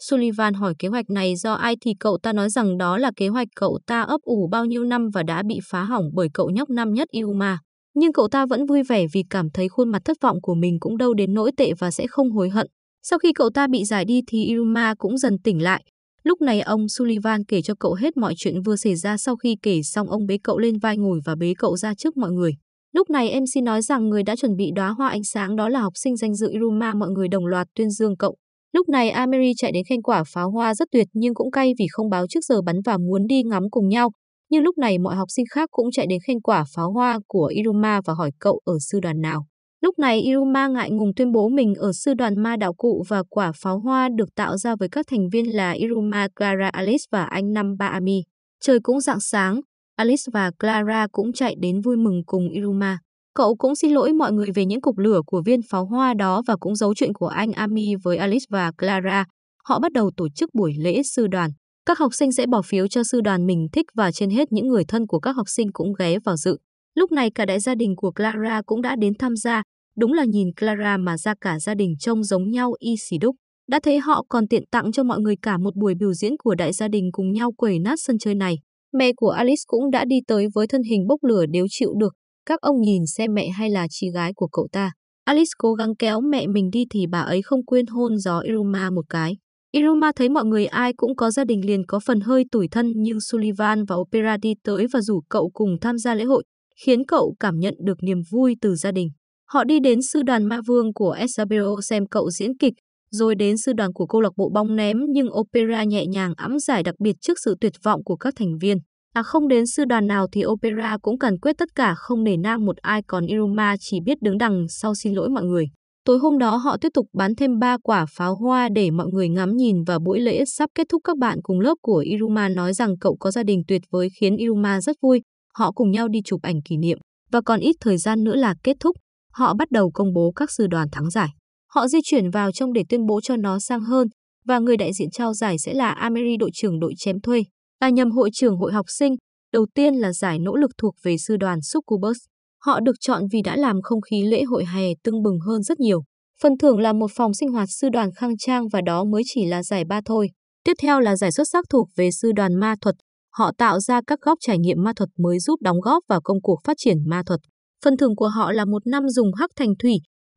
Sullivan hỏi kế hoạch này do ai thì cậu ta nói rằng đó là kế hoạch cậu ta ấp ủ bao nhiêu năm và đã bị phá hỏng bởi cậu nhóc năm nhất Yuma. Nhưng cậu ta vẫn vui vẻ vì cảm thấy khuôn mặt thất vọng của mình cũng đâu đến nỗi tệ và sẽ không hối hận. Sau khi cậu ta bị giải đi thì Yuma cũng dần tỉnh lại. Lúc này ông Sullivan kể cho cậu hết mọi chuyện vừa xảy ra sau khi kể xong ông bế cậu lên vai ngồi và bế cậu ra trước mọi người. Lúc này em nói rằng người đã chuẩn bị đóa hoa ánh sáng đó là học sinh danh dự Iruma mọi người đồng loạt tuyên dương cậu. Lúc này Ameri chạy đến khen quả pháo hoa rất tuyệt nhưng cũng cay vì không báo trước giờ bắn và muốn đi ngắm cùng nhau. Nhưng lúc này mọi học sinh khác cũng chạy đến khen quả pháo hoa của Iruma và hỏi cậu ở sư đoàn nào. Lúc này Iruma ngại ngùng tuyên bố mình ở sư đoàn ma đạo cụ và quả pháo hoa được tạo ra với các thành viên là Iruma Clara Alice và anh Nam Ami. Trời cũng rạng sáng, Alice và Clara cũng chạy đến vui mừng cùng Iruma. Cậu cũng xin lỗi mọi người về những cục lửa của viên pháo hoa đó và cũng giấu chuyện của anh Ami với Alice và Clara. Họ bắt đầu tổ chức buổi lễ sư đoàn. Các học sinh sẽ bỏ phiếu cho sư đoàn mình thích và trên hết những người thân của các học sinh cũng ghé vào dự. Lúc này cả đại gia đình của Clara cũng đã đến tham gia. Đúng là nhìn Clara mà ra cả gia đình trông giống nhau y xì đúc. Đã thấy họ còn tiện tặng cho mọi người cả một buổi biểu diễn của đại gia đình cùng nhau quẩy nát sân chơi này. Mẹ của Alice cũng đã đi tới với thân hình bốc lửa nếu chịu được. Các ông nhìn xem mẹ hay là chị gái của cậu ta. Alice cố gắng kéo mẹ mình đi thì bà ấy không quên hôn gió Iruma một cái. Iruma thấy mọi người ai cũng có gia đình liền có phần hơi tủi thân nhưng Sullivan và Opera đi tới và rủ cậu cùng tham gia lễ hội, khiến cậu cảm nhận được niềm vui từ gia đình. Họ đi đến sư đoàn ma vương của Esabero xem cậu diễn kịch, rồi đến sư đoàn của câu lạc bộ bong ném nhưng Opera nhẹ nhàng ẵm giải đặc biệt trước sự tuyệt vọng của các thành viên. À không đến sư đoàn nào thì Opera cũng cần quyết tất cả không nể nang một ai còn Iruma chỉ biết đứng đằng sau xin lỗi mọi người. Tối hôm đó họ tiếp tục bắn thêm 3 quả pháo hoa để mọi người ngắm nhìn và buổi lễ sắp kết thúc các bạn cùng lớp của Iruma nói rằng cậu có gia đình tuyệt vời khiến Iruma rất vui. Họ cùng nhau đi chụp ảnh kỷ niệm và còn ít thời gian nữa là kết thúc. Họ bắt đầu công bố các sư đoàn thắng giải. Họ di chuyển vào trong để tuyên bố cho nó sang hơn và người đại diện trao giải sẽ là Amery đội trưởng đội chém thuê, Ta à, nhầm hội trưởng hội học sinh, đầu tiên là giải nỗ lực thuộc về sư đoàn Succubus. Họ được chọn vì đã làm không khí lễ hội hè tưng bừng hơn rất nhiều. Phần thưởng là một phòng sinh hoạt sư đoàn khang trang và đó mới chỉ là giải ba thôi. Tiếp theo là giải xuất sắc thuộc về sư đoàn ma thuật. Họ tạo ra các góc trải nghiệm ma thuật mới giúp đóng góp vào công cuộc phát triển ma thuật. Phần thưởng của họ là một năm dùng hắc thành thủy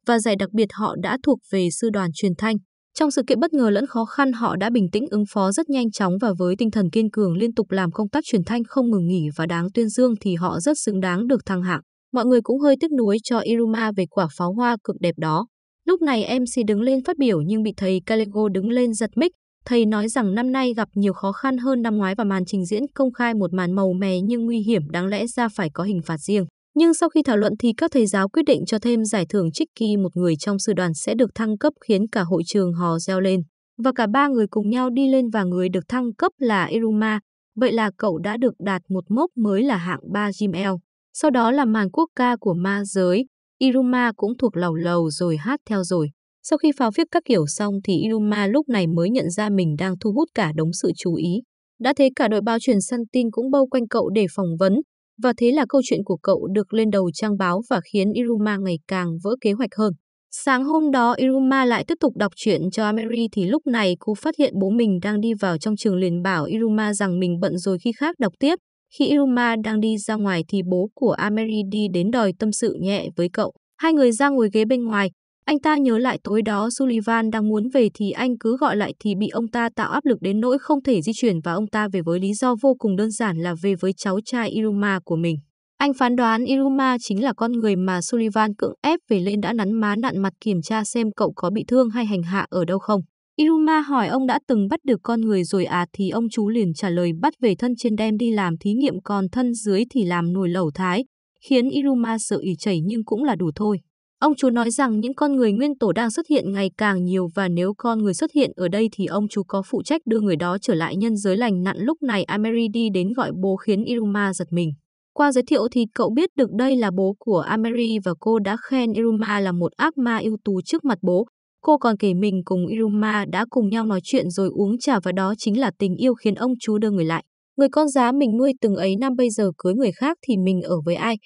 và giải đặc biệt họ đã thuộc về sư đoàn truyền thanh. Trong sự kiện bất ngờ lẫn khó khăn, họ đã bình tĩnh ứng phó rất nhanh chóng và với tinh thần kiên cường liên tục làm công tác truyền thanh không ngừng nghỉ và đáng tuyên dương thì họ rất xứng đáng được thăng hạng. Mọi người cũng hơi tiếc nuối cho Iruma về quả pháo hoa cực đẹp đó. Lúc này MC đứng lên phát biểu nhưng bị thầy Calego đứng lên giật mic. Thầy nói rằng năm nay gặp nhiều khó khăn hơn năm ngoái và màn trình diễn công khai một màn màu mè nhưng nguy hiểm đáng lẽ ra phải có hình phạt riêng. Nhưng sau khi thảo luận thì các thầy giáo quyết định cho thêm giải thưởng trích kỳ một người trong sư đoàn sẽ được thăng cấp khiến cả hội trường hò reo lên. Và cả ba người cùng nhau đi lên và người được thăng cấp là Iruma. Vậy là cậu đã được đạt một mốc mới là hạng 3 Jimel Sau đó là màn quốc ca của ma giới. Iruma cũng thuộc lầu lầu rồi hát theo rồi. Sau khi pháo phiếc các kiểu xong thì Iruma lúc này mới nhận ra mình đang thu hút cả đống sự chú ý. Đã thế cả đội bao truyền săn tin cũng bâu quanh cậu để phỏng vấn, và thế là câu chuyện của cậu được lên đầu trang báo và khiến Iruma ngày càng vỡ kế hoạch hơn. Sáng hôm đó Iruma lại tiếp tục đọc chuyện cho Ameri thì lúc này cô phát hiện bố mình đang đi vào trong trường liền bảo Iruma rằng mình bận rồi khi khác đọc tiếp. Khi Iruma đang đi ra ngoài thì bố của Ameri đi đến đòi tâm sự nhẹ với cậu. Hai người ra ngồi ghế bên ngoài, anh ta nhớ lại tối đó Sullivan đang muốn về thì anh cứ gọi lại thì bị ông ta tạo áp lực đến nỗi không thể di chuyển và ông ta về với lý do vô cùng đơn giản là về với cháu trai Iruma của mình. Anh phán đoán Iruma chính là con người mà Sullivan cưỡng ép về lên đã nắn má nặn mặt kiểm tra xem cậu có bị thương hay hành hạ ở đâu không. Iruma hỏi ông đã từng bắt được con người rồi à thì ông chú liền trả lời bắt về thân trên đem đi làm thí nghiệm còn thân dưới thì làm nồi lẩu thái, khiến Iruma sợ ỉ chảy nhưng cũng là đủ thôi. Ông chú nói rằng những con người nguyên tổ đang xuất hiện ngày càng nhiều và nếu con người xuất hiện ở đây thì ông chú có phụ trách đưa người đó trở lại nhân giới lành nặn lúc này Ameri đi đến gọi bố khiến Iruma giật mình. Qua giới thiệu thì cậu biết được đây là bố của Ameri và cô đã khen Iruma là một ác ma ưu tú trước mặt bố. Cô còn kể mình cùng Iruma đã cùng nhau nói chuyện rồi uống trà và đó chính là tình yêu khiến ông chú đưa người lại. Người con giá mình nuôi từng ấy năm bây giờ cưới người khác thì mình ở với ai,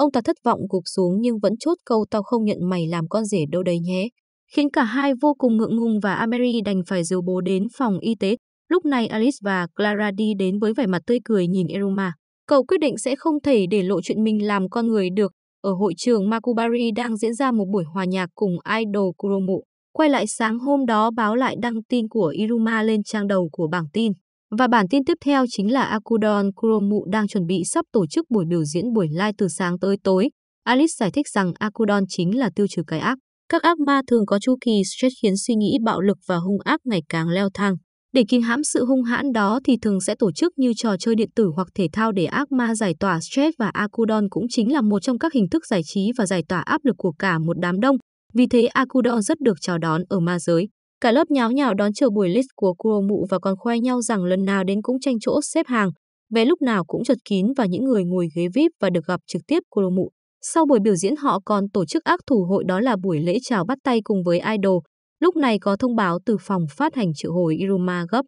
Ông ta thất vọng gục xuống nhưng vẫn chốt câu tao không nhận mày làm con rể đâu đấy nhé. Khiến cả hai vô cùng ngượng ngùng và Amery đành phải dìu bố đến phòng y tế. Lúc này Alice và Clara đi đến với vẻ mặt tươi cười nhìn Eruma. Cậu quyết định sẽ không thể để lộ chuyện mình làm con người được. Ở hội trường Makubari đang diễn ra một buổi hòa nhạc cùng idol Kuromu. Quay lại sáng hôm đó báo lại đăng tin của Iruma lên trang đầu của bảng tin. Và bản tin tiếp theo chính là Akudon Kuromu đang chuẩn bị sắp tổ chức buổi biểu diễn buổi live từ sáng tới tối. Alice giải thích rằng Akudon chính là tiêu trừ cái ác. Các ác ma thường có chu kỳ stress khiến suy nghĩ bạo lực và hung ác ngày càng leo thang. Để kìm hãm sự hung hãn đó thì thường sẽ tổ chức như trò chơi điện tử hoặc thể thao để ác ma giải tỏa stress và Akudon cũng chính là một trong các hình thức giải trí và giải tỏa áp lực của cả một đám đông. Vì thế Akudon rất được chào đón ở ma giới. Cả lớp nháo nhào đón chờ buổi list của cô mụ và còn khoe nhau rằng lần nào đến cũng tranh chỗ xếp hàng. Vé lúc nào cũng chật kín và những người ngồi ghế VIP và được gặp trực tiếp cô mụ. Sau buổi biểu diễn họ còn tổ chức ác thủ hội đó là buổi lễ chào bắt tay cùng với idol. Lúc này có thông báo từ phòng phát hành triệu hồi Iruma gấp.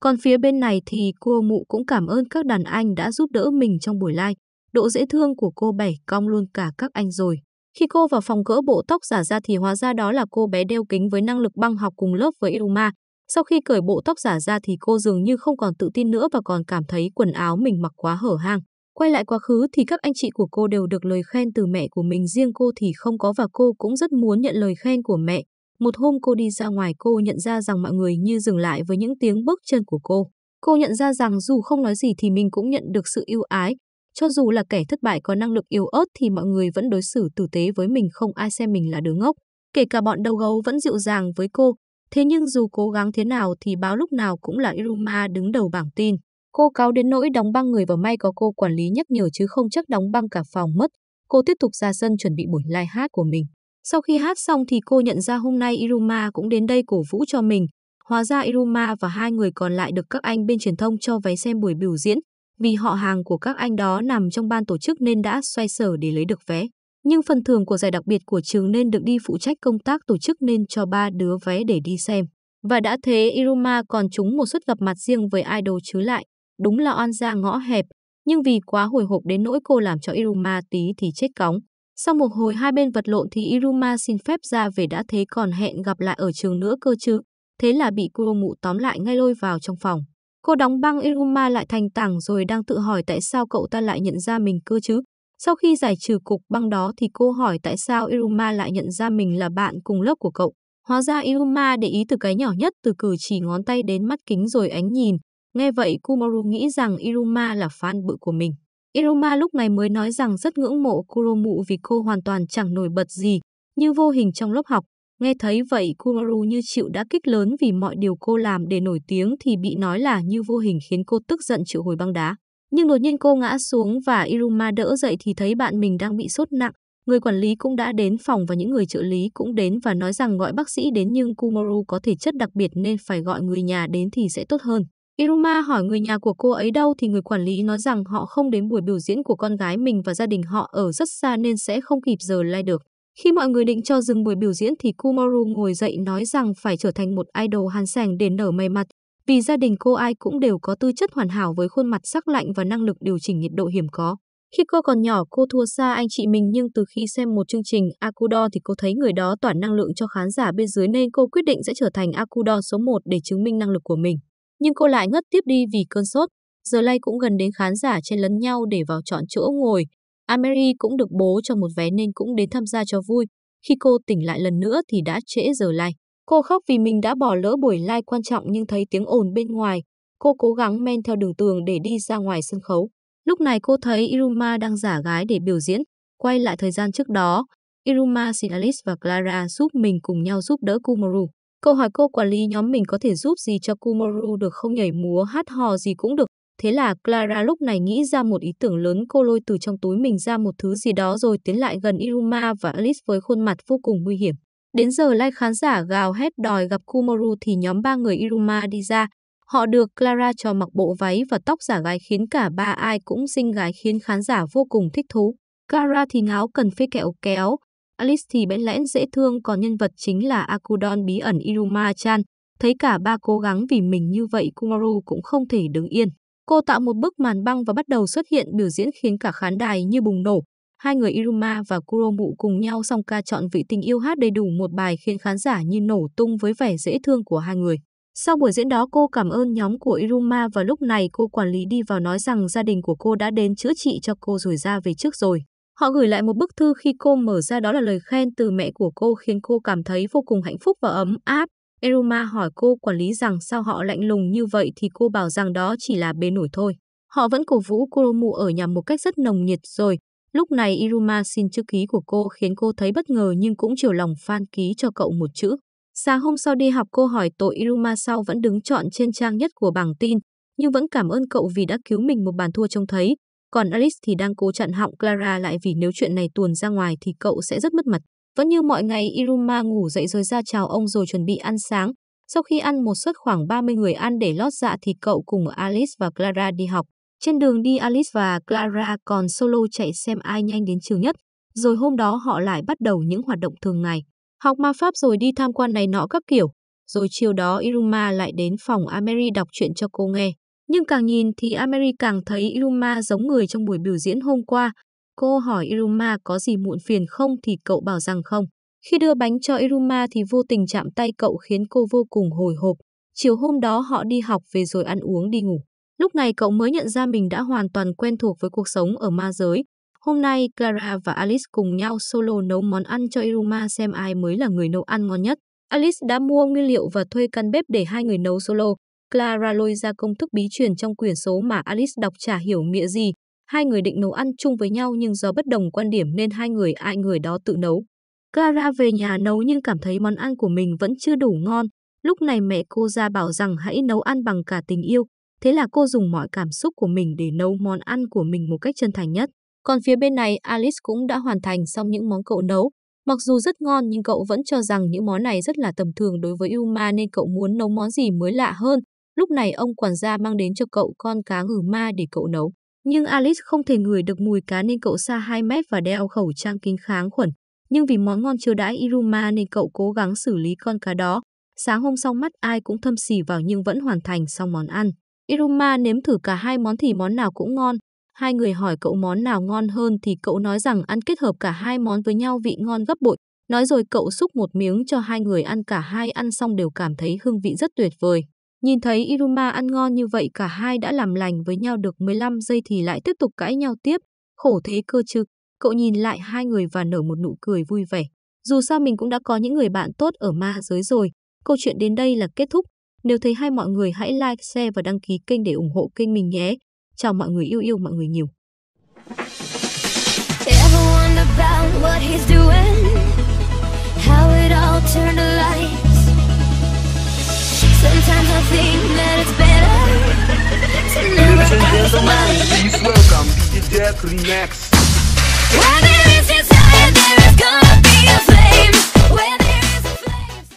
Còn phía bên này thì cô mụ cũng cảm ơn các đàn anh đã giúp đỡ mình trong buổi live. Độ dễ thương của cô bảy cong luôn cả các anh rồi. Khi cô vào phòng cỡ bộ tóc giả ra thì hóa ra đó là cô bé đeo kính với năng lực băng học cùng lớp với Iruma. Sau khi cởi bộ tóc giả ra thì cô dường như không còn tự tin nữa và còn cảm thấy quần áo mình mặc quá hở hang. Quay lại quá khứ thì các anh chị của cô đều được lời khen từ mẹ của mình, riêng cô thì không có và cô cũng rất muốn nhận lời khen của mẹ. Một hôm cô đi ra ngoài cô nhận ra rằng mọi người như dừng lại với những tiếng bước chân của cô. Cô nhận ra rằng dù không nói gì thì mình cũng nhận được sự yêu ái, cho dù là kẻ thất bại có năng lực yếu ớt thì mọi người vẫn đối xử tử tế với mình không ai xem mình là đứa ngốc. Kể cả bọn đầu gấu vẫn dịu dàng với cô. Thế nhưng dù cố gắng thế nào thì báo lúc nào cũng là Iruma đứng đầu bảng tin. Cô cáo đến nỗi đóng băng người và may có cô quản lý nhắc nhở chứ không chắc đóng băng cả phòng mất. Cô tiếp tục ra sân chuẩn bị buổi live hát của mình. Sau khi hát xong thì cô nhận ra hôm nay Iruma cũng đến đây cổ vũ cho mình. Hóa ra Iruma và hai người còn lại được các anh bên truyền thông cho váy xem buổi biểu diễn vì họ hàng của các anh đó nằm trong ban tổ chức nên đã xoay sở để lấy được vé. Nhưng phần thưởng của giải đặc biệt của trường nên được đi phụ trách công tác tổ chức nên cho ba đứa vé để đi xem. Và đã thế Iruma còn trúng một suất gặp mặt riêng với idol chứ lại. Đúng là oan gia ngõ hẹp, nhưng vì quá hồi hộp đến nỗi cô làm cho Iruma tí thì chết cóng. Sau một hồi hai bên vật lộn thì Iruma xin phép ra về đã thế còn hẹn gặp lại ở trường nữa cơ chứ. Thế là bị cô mụ tóm lại ngay lôi vào trong phòng. Cô đóng băng Iruma lại thành tảng rồi đang tự hỏi tại sao cậu ta lại nhận ra mình cơ chứ. Sau khi giải trừ cục băng đó thì cô hỏi tại sao Iruma lại nhận ra mình là bạn cùng lớp của cậu. Hóa ra Iruma để ý từ cái nhỏ nhất từ cử chỉ ngón tay đến mắt kính rồi ánh nhìn. Nghe vậy Kumaru nghĩ rằng Iruma là fan bự của mình. Iruma lúc này mới nói rằng rất ngưỡng mộ Kuromu vì cô hoàn toàn chẳng nổi bật gì, như vô hình trong lớp học, Nghe thấy vậy Kumaru như chịu đã kích lớn vì mọi điều cô làm để nổi tiếng thì bị nói là như vô hình khiến cô tức giận chịu hồi băng đá. Nhưng đột nhiên cô ngã xuống và Iruma đỡ dậy thì thấy bạn mình đang bị sốt nặng. Người quản lý cũng đã đến phòng và những người trợ lý cũng đến và nói rằng gọi bác sĩ đến nhưng Kumaru có thể chất đặc biệt nên phải gọi người nhà đến thì sẽ tốt hơn. Iruma hỏi người nhà của cô ấy đâu thì người quản lý nói rằng họ không đến buổi biểu diễn của con gái mình và gia đình họ ở rất xa nên sẽ không kịp giờ lai được. Khi mọi người định cho dừng buổi biểu diễn thì Kumaru ngồi dậy nói rằng phải trở thành một idol hàn sàng để nở mày mặt, vì gia đình cô ai cũng đều có tư chất hoàn hảo với khuôn mặt sắc lạnh và năng lực điều chỉnh nhiệt độ hiểm có. Khi cô còn nhỏ cô thua xa anh chị mình nhưng từ khi xem một chương trình Akudo thì cô thấy người đó tỏa năng lượng cho khán giả bên dưới nên cô quyết định sẽ trở thành Akudo số 1 để chứng minh năng lực của mình. Nhưng cô lại ngất tiếp đi vì cơn sốt. Giờ lay cũng gần đến khán giả trên lấn nhau để vào chọn chỗ ngồi, Ameri cũng được bố cho một vé nên cũng đến tham gia cho vui. Khi cô tỉnh lại lần nữa thì đã trễ giờ like. Cô khóc vì mình đã bỏ lỡ buổi live quan trọng nhưng thấy tiếng ồn bên ngoài. Cô cố gắng men theo đường tường để đi ra ngoài sân khấu. Lúc này cô thấy Iruma đang giả gái để biểu diễn. Quay lại thời gian trước đó, Iruma xin Alice và Clara giúp mình cùng nhau giúp đỡ Kumaru. Cô hỏi cô quản lý nhóm mình có thể giúp gì cho Kumaru được không nhảy múa hát hò gì cũng được. Thế là Clara lúc này nghĩ ra một ý tưởng lớn cô lôi từ trong túi mình ra một thứ gì đó rồi tiến lại gần Iruma và Alice với khuôn mặt vô cùng nguy hiểm. Đến giờ lai khán giả gào hét đòi gặp Kumaru thì nhóm ba người Iruma đi ra. Họ được Clara cho mặc bộ váy và tóc giả gái khiến cả ba ai cũng xinh gái khiến khán giả vô cùng thích thú. Clara thì ngáo cần phê kẹo kéo, Alice thì bẽn lẽn dễ thương còn nhân vật chính là Akudon bí ẩn Iruma-chan. Thấy cả ba cố gắng vì mình như vậy Kumaru cũng không thể đứng yên. Cô tạo một bức màn băng và bắt đầu xuất hiện biểu diễn khiến cả khán đài như bùng nổ. Hai người Iruma và Kuromu cùng nhau song ca chọn vị tình yêu hát đầy đủ một bài khiến khán giả như nổ tung với vẻ dễ thương của hai người. Sau buổi diễn đó cô cảm ơn nhóm của Iruma và lúc này cô quản lý đi vào nói rằng gia đình của cô đã đến chữa trị cho cô rồi ra về trước rồi. Họ gửi lại một bức thư khi cô mở ra đó là lời khen từ mẹ của cô khiến cô cảm thấy vô cùng hạnh phúc và ấm áp. Eruma hỏi cô quản lý rằng sao họ lạnh lùng như vậy thì cô bảo rằng đó chỉ là bề nổi thôi. Họ vẫn cổ vũ Kuromu ở nhà một cách rất nồng nhiệt rồi. Lúc này Iruma xin chữ ký của cô khiến cô thấy bất ngờ nhưng cũng chiều lòng fan ký cho cậu một chữ. Sáng hôm sau đi học cô hỏi tội Iruma sau vẫn đứng chọn trên trang nhất của bảng tin, nhưng vẫn cảm ơn cậu vì đã cứu mình một bàn thua trông thấy. Còn Alice thì đang cố chặn họng Clara lại vì nếu chuyện này tuồn ra ngoài thì cậu sẽ rất mất mặt. Vẫn như mọi ngày, Iruma ngủ dậy rồi ra chào ông rồi chuẩn bị ăn sáng. Sau khi ăn một suất khoảng 30 người ăn để lót dạ thì cậu cùng Alice và Clara đi học. Trên đường đi Alice và Clara còn solo chạy xem ai nhanh đến trường nhất. Rồi hôm đó họ lại bắt đầu những hoạt động thường ngày. Học ma pháp rồi đi tham quan này nọ các kiểu. Rồi chiều đó Iruma lại đến phòng Ameri đọc chuyện cho cô nghe. Nhưng càng nhìn thì Ameri càng thấy Iruma giống người trong buổi biểu diễn hôm qua, Cô hỏi Iruma có gì muộn phiền không thì cậu bảo rằng không. Khi đưa bánh cho Iruma thì vô tình chạm tay cậu khiến cô vô cùng hồi hộp. Chiều hôm đó họ đi học về rồi ăn uống đi ngủ. Lúc này cậu mới nhận ra mình đã hoàn toàn quen thuộc với cuộc sống ở ma giới. Hôm nay Clara và Alice cùng nhau solo nấu món ăn cho Iruma xem ai mới là người nấu ăn ngon nhất. Alice đã mua nguyên liệu và thuê căn bếp để hai người nấu solo. Clara lôi ra công thức bí truyền trong quyển số mà Alice đọc chả hiểu nghĩa gì, Hai người định nấu ăn chung với nhau nhưng do bất đồng quan điểm nên hai người ai người đó tự nấu. Clara về nhà nấu nhưng cảm thấy món ăn của mình vẫn chưa đủ ngon. Lúc này mẹ cô ra bảo rằng hãy nấu ăn bằng cả tình yêu. Thế là cô dùng mọi cảm xúc của mình để nấu món ăn của mình một cách chân thành nhất. Còn phía bên này Alice cũng đã hoàn thành xong những món cậu nấu. Mặc dù rất ngon nhưng cậu vẫn cho rằng những món này rất là tầm thường đối với Uma nên cậu muốn nấu món gì mới lạ hơn. Lúc này ông quản gia mang đến cho cậu con cá ngừ ma để cậu nấu. Nhưng Alice không thể ngửi được mùi cá nên cậu xa 2 mét và đeo khẩu trang kính kháng khuẩn. Nhưng vì món ngon chưa đãi Iruma nên cậu cố gắng xử lý con cá đó. Sáng hôm sau mắt ai cũng thâm xỉ vào nhưng vẫn hoàn thành xong món ăn. Iruma nếm thử cả hai món thì món nào cũng ngon. Hai người hỏi cậu món nào ngon hơn thì cậu nói rằng ăn kết hợp cả hai món với nhau vị ngon gấp bội. Nói rồi cậu xúc một miếng cho hai người ăn cả hai ăn xong đều cảm thấy hương vị rất tuyệt vời. Nhìn thấy Iruma ăn ngon như vậy cả hai đã làm lành với nhau được 15 giây thì lại tiếp tục cãi nhau tiếp. Khổ thế cơ chứ. Cậu nhìn lại hai người và nở một nụ cười vui vẻ. Dù sao mình cũng đã có những người bạn tốt ở ma giới rồi. Câu chuyện đến đây là kết thúc. Nếu thấy hay mọi người hãy like, share và đăng ký kênh để ủng hộ kênh mình nhé. Chào mọi người yêu yêu mọi người nhiều. about what he's doing? How it all turned to light? Sometimes I think that it's better Ladies and gentlemen, please welcome DJ Death Remix One minute inside there is gonna be a flame